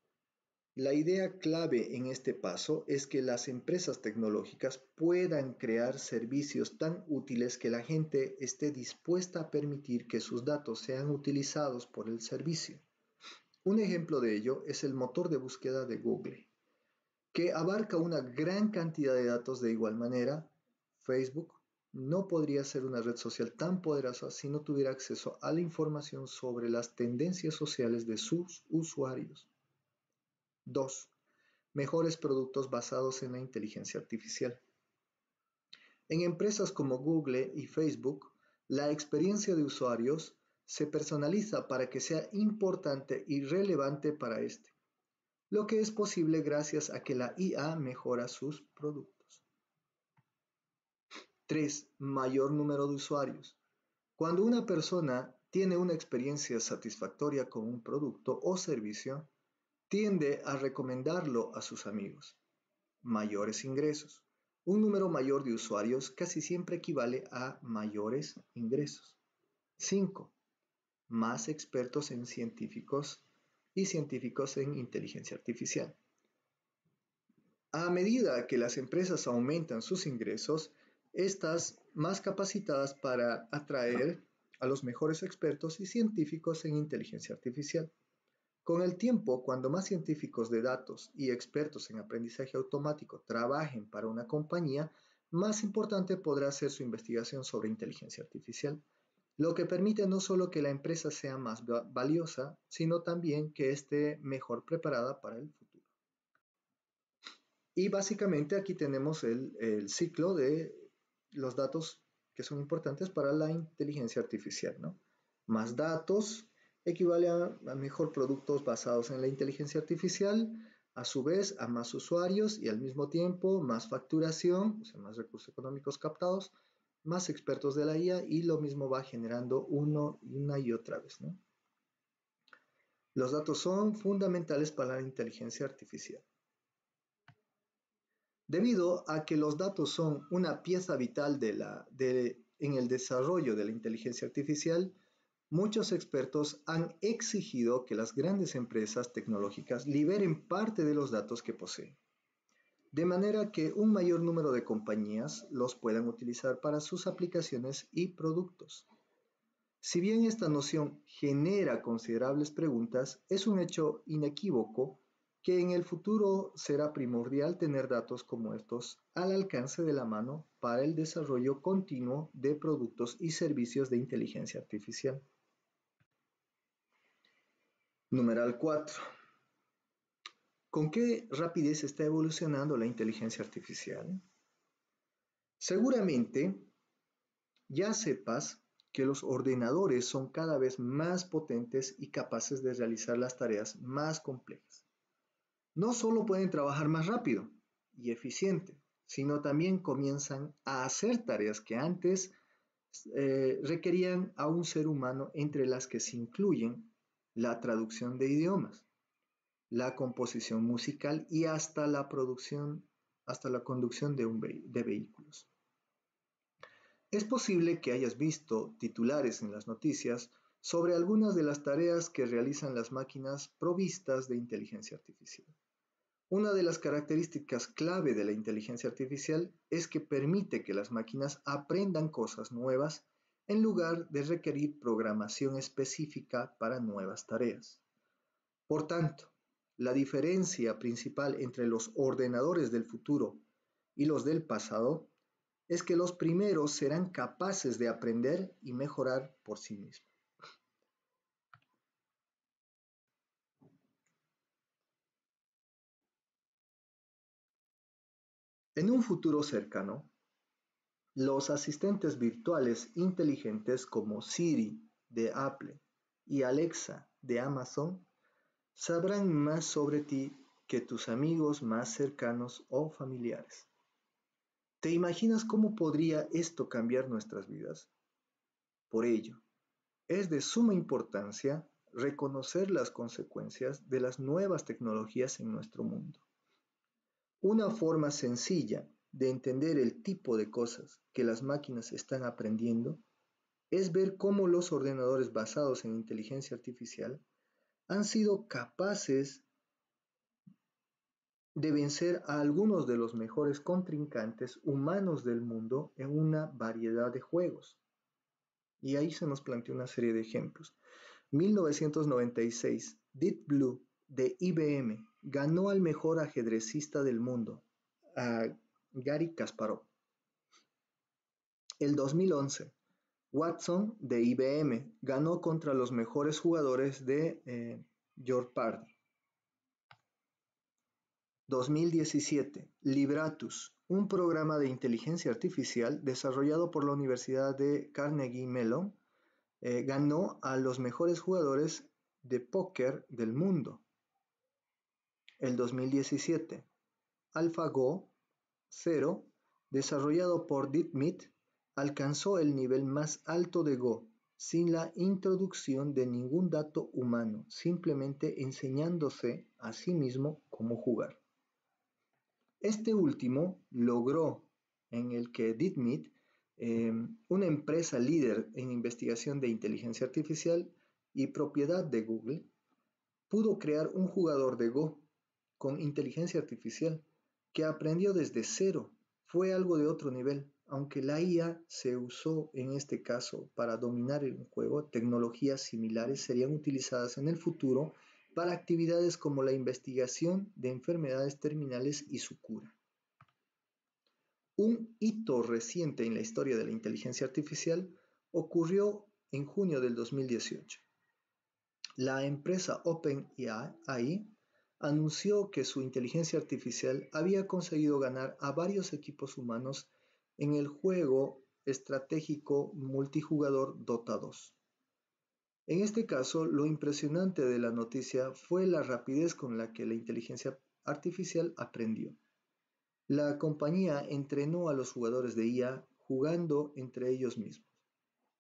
La idea clave en este paso es que las empresas tecnológicas puedan crear servicios tan útiles que la gente esté dispuesta a permitir que sus datos sean utilizados por el servicio. Un ejemplo de ello es el motor de búsqueda de Google, que abarca una gran cantidad de datos de igual manera, Facebook, no podría ser una red social tan poderosa si no tuviera acceso a la información sobre las tendencias sociales de sus usuarios. 2. Mejores productos basados en la inteligencia artificial. En empresas como Google y Facebook, la experiencia de usuarios se personaliza para que sea importante y relevante para este, lo que es posible gracias a que la IA mejora sus productos. 3. Mayor número de usuarios. Cuando una persona tiene una experiencia satisfactoria con un producto o servicio, tiende a recomendarlo a sus amigos. Mayores ingresos. Un número mayor de usuarios casi siempre equivale a mayores ingresos. 5. Más expertos en científicos y científicos en inteligencia artificial. A medida que las empresas aumentan sus ingresos, estas más capacitadas para atraer a los mejores expertos y científicos en inteligencia artificial. Con el tiempo, cuando más científicos de datos y expertos en aprendizaje automático trabajen para una compañía, más importante podrá ser su investigación sobre inteligencia artificial, lo que permite no solo que la empresa sea más valiosa, sino también que esté mejor preparada para el futuro. Y básicamente aquí tenemos el, el ciclo de los datos que son importantes para la inteligencia artificial, ¿no? Más datos equivale a, mejor productos basados en la inteligencia artificial, a su vez a más usuarios y al mismo tiempo más facturación, o sea, más recursos económicos captados, más expertos de la IA y lo mismo va generando uno y una y otra vez, ¿no? Los datos son fundamentales para la inteligencia artificial. Debido a que los datos son una pieza vital en el desarrollo de la inteligencia artificial, muchos expertos han exigido que las grandes empresas tecnológicas liberen parte de los datos que poseen, de manera que un mayor número de compañías los puedan utilizar para sus aplicaciones y productos. Si bien esta noción genera considerables preguntas, es un hecho inequívoco que en el futuro será primordial tener datos como estos al alcance de la mano para el desarrollo continuo de productos y servicios de inteligencia artificial. Numeral 4. ¿Con qué rapidez está evolucionando la inteligencia artificial? Seguramente ya sepas que los ordenadores son cada vez más potentes y capaces de realizar las tareas más complejas no solo pueden trabajar más rápido y eficiente, sino también comienzan a hacer tareas que antes eh, requerían a un ser humano, entre las que se incluyen la traducción de idiomas, la composición musical y hasta la producción, hasta la conducción de vehículos. Es posible que hayas visto titulares en las noticias sobre algunas de las tareas que realizan las máquinas provistas de inteligencia artificial. Una de las características clave de la inteligencia artificial es que permite que las máquinas aprendan cosas nuevas en lugar de requerir programación específica para nuevas tareas. Por tanto, la diferencia principal entre los ordenadores del futuro y los del pasado es que los primeros serán capaces de aprender y mejorar por sí mismos. En un futuro cercano, los asistentes virtuales inteligentes como Siri de Apple y Alexa de Amazon sabrán más sobre ti que tus amigos más cercanos o familiares. ¿Te imaginas cómo podría esto cambiar nuestras vidas? Por ello, es de suma importancia reconocer las consecuencias de las nuevas tecnologías en nuestro mundo. Una forma sencilla de entender el tipo de cosas que las máquinas están aprendiendo es ver cómo los ordenadores basados en inteligencia artificial han sido capaces de vencer a algunos de los mejores contrincantes humanos del mundo en una variedad de juegos. Y ahí se nos plantea una serie de ejemplos. 1996, Deep Blue de IBM ganó al mejor ajedrecista del mundo, a Gary Kasparov. El 2011, Watson de IBM ganó contra los mejores jugadores de eh, George Party. 2017, Libratus, un programa de inteligencia artificial desarrollado por la Universidad de Carnegie Mellon, eh, ganó a los mejores jugadores de póker del mundo el 2017. AlphaGo 0, desarrollado por DeepMeet, alcanzó el nivel más alto de Go, sin la introducción de ningún dato humano, simplemente enseñándose a sí mismo cómo jugar. Este último logró, en el que DeepMeet, em, una empresa líder en investigación de inteligencia artificial y propiedad de Google, pudo crear un jugador de Go con inteligencia artificial, que aprendió desde cero, fue algo de otro nivel, aunque la IA se usó en este caso para dominar el juego, tecnologías similares serían utilizadas en el futuro para actividades como la investigación de enfermedades terminales y su cura. Un hito reciente en la historia de la inteligencia artificial ocurrió en junio del 2018. La empresa OpenAI anunció que su inteligencia artificial había conseguido ganar a varios equipos humanos en el juego estratégico multijugador Dota 2. En este caso, lo impresionante de la noticia fue la rapidez con la que la inteligencia artificial aprendió. La compañía entrenó a los jugadores de IA e jugando entre ellos mismos,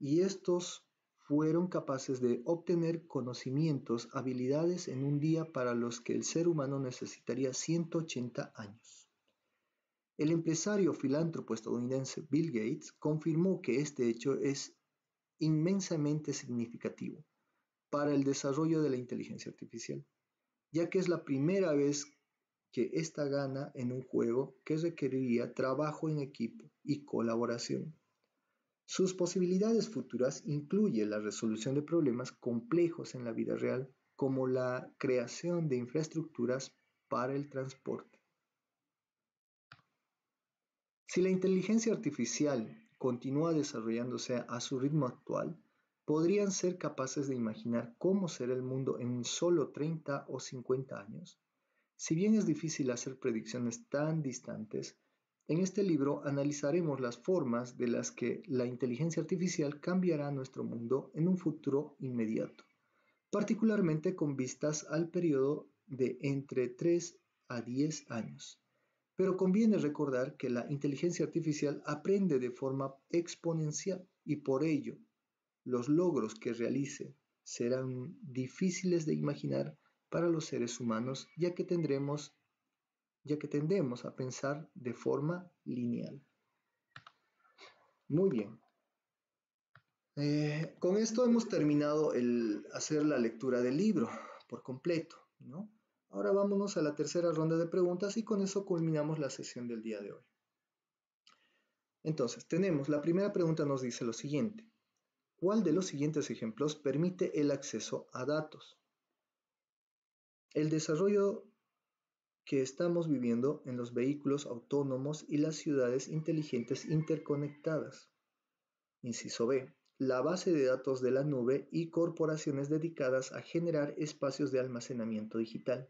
y estos fueron capaces de obtener conocimientos, habilidades en un día para los que el ser humano necesitaría 180 años. El empresario filántropo estadounidense Bill Gates confirmó que este hecho es inmensamente significativo para el desarrollo de la inteligencia artificial, ya que es la primera vez que esta gana en un juego que requeriría trabajo en equipo y colaboración. Sus posibilidades futuras incluyen la resolución de problemas complejos en la vida real, como la creación de infraestructuras para el transporte. Si la inteligencia artificial continúa desarrollándose a su ritmo actual, podrían ser capaces de imaginar cómo será el mundo en solo 30 o 50 años. Si bien es difícil hacer predicciones tan distantes, en este libro analizaremos las formas de las que la inteligencia artificial cambiará nuestro mundo en un futuro inmediato, particularmente con vistas al periodo de entre 3 a 10 años. Pero conviene recordar que la inteligencia artificial aprende de forma exponencial y por ello los logros que realice serán difíciles de imaginar para los seres humanos ya que tendremos ya que tendemos a pensar de forma lineal. Muy bien. Eh, con esto hemos terminado el hacer la lectura del libro por completo. ¿no? Ahora vámonos a la tercera ronda de preguntas y con eso culminamos la sesión del día de hoy. Entonces, tenemos, la primera pregunta nos dice lo siguiente. ¿Cuál de los siguientes ejemplos permite el acceso a datos? El desarrollo que estamos viviendo en los vehículos autónomos y las ciudades inteligentes interconectadas. Inciso B. La base de datos de la nube y corporaciones dedicadas a generar espacios de almacenamiento digital.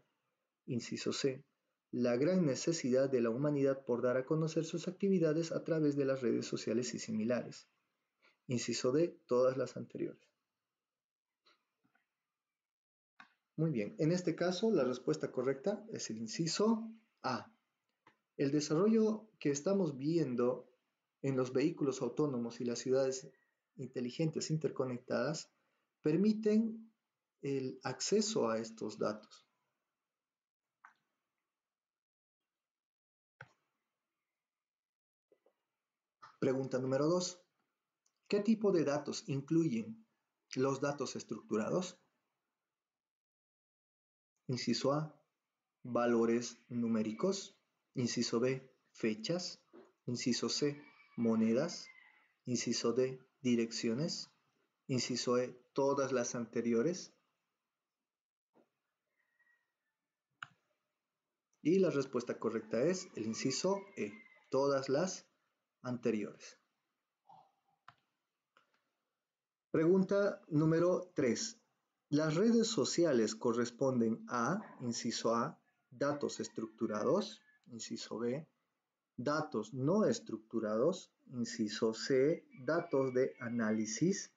Inciso C. La gran necesidad de la humanidad por dar a conocer sus actividades a través de las redes sociales y similares. Inciso D. Todas las anteriores. Muy bien, en este caso la respuesta correcta es el inciso A. El desarrollo que estamos viendo en los vehículos autónomos y las ciudades inteligentes interconectadas permiten el acceso a estos datos. Pregunta número 2. ¿Qué tipo de datos incluyen los datos estructurados? Inciso A, valores numéricos. Inciso B, fechas. Inciso C, monedas. Inciso D, direcciones. Inciso E, todas las anteriores. Y la respuesta correcta es el inciso E, todas las anteriores. Pregunta número 3. Las redes sociales corresponden a, inciso A, datos estructurados, inciso B, datos no estructurados, inciso C, datos de análisis,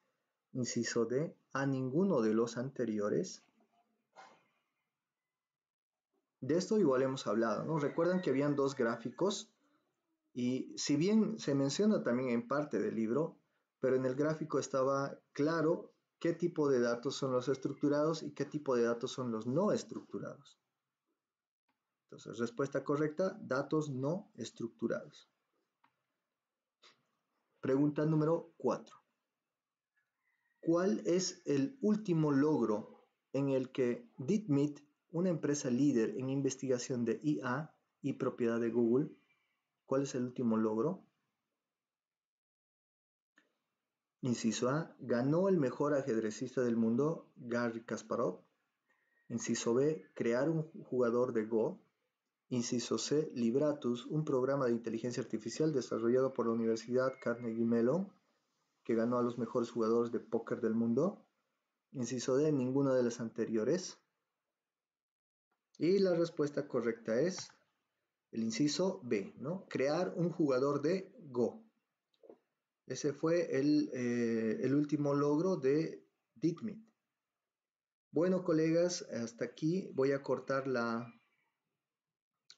inciso D, a ninguno de los anteriores. De esto igual hemos hablado, ¿no? Recuerdan que habían dos gráficos y si bien se menciona también en parte del libro, pero en el gráfico estaba claro qué tipo de datos son los estructurados y qué tipo de datos son los no estructurados. Entonces, respuesta correcta, datos no estructurados. Pregunta número 4. ¿Cuál es el último logro en el que DITMIT, una empresa líder en investigación de IA y propiedad de Google, cuál es el último logro? Inciso A. Ganó el mejor ajedrecista del mundo, Garry Kasparov. Inciso B. Crear un jugador de Go. Inciso C. Libratus, un programa de inteligencia artificial desarrollado por la Universidad Carnegie Mellon, que ganó a los mejores jugadores de póker del mundo. Inciso D. Ninguna de las anteriores. Y la respuesta correcta es el inciso B, ¿no? Crear un jugador de Go. Ese fue eh, el, último logro de DITMIT. Bueno, colegas, hasta aquí voy a cortar la,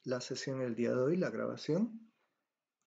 la sesión del día de hoy, la grabación.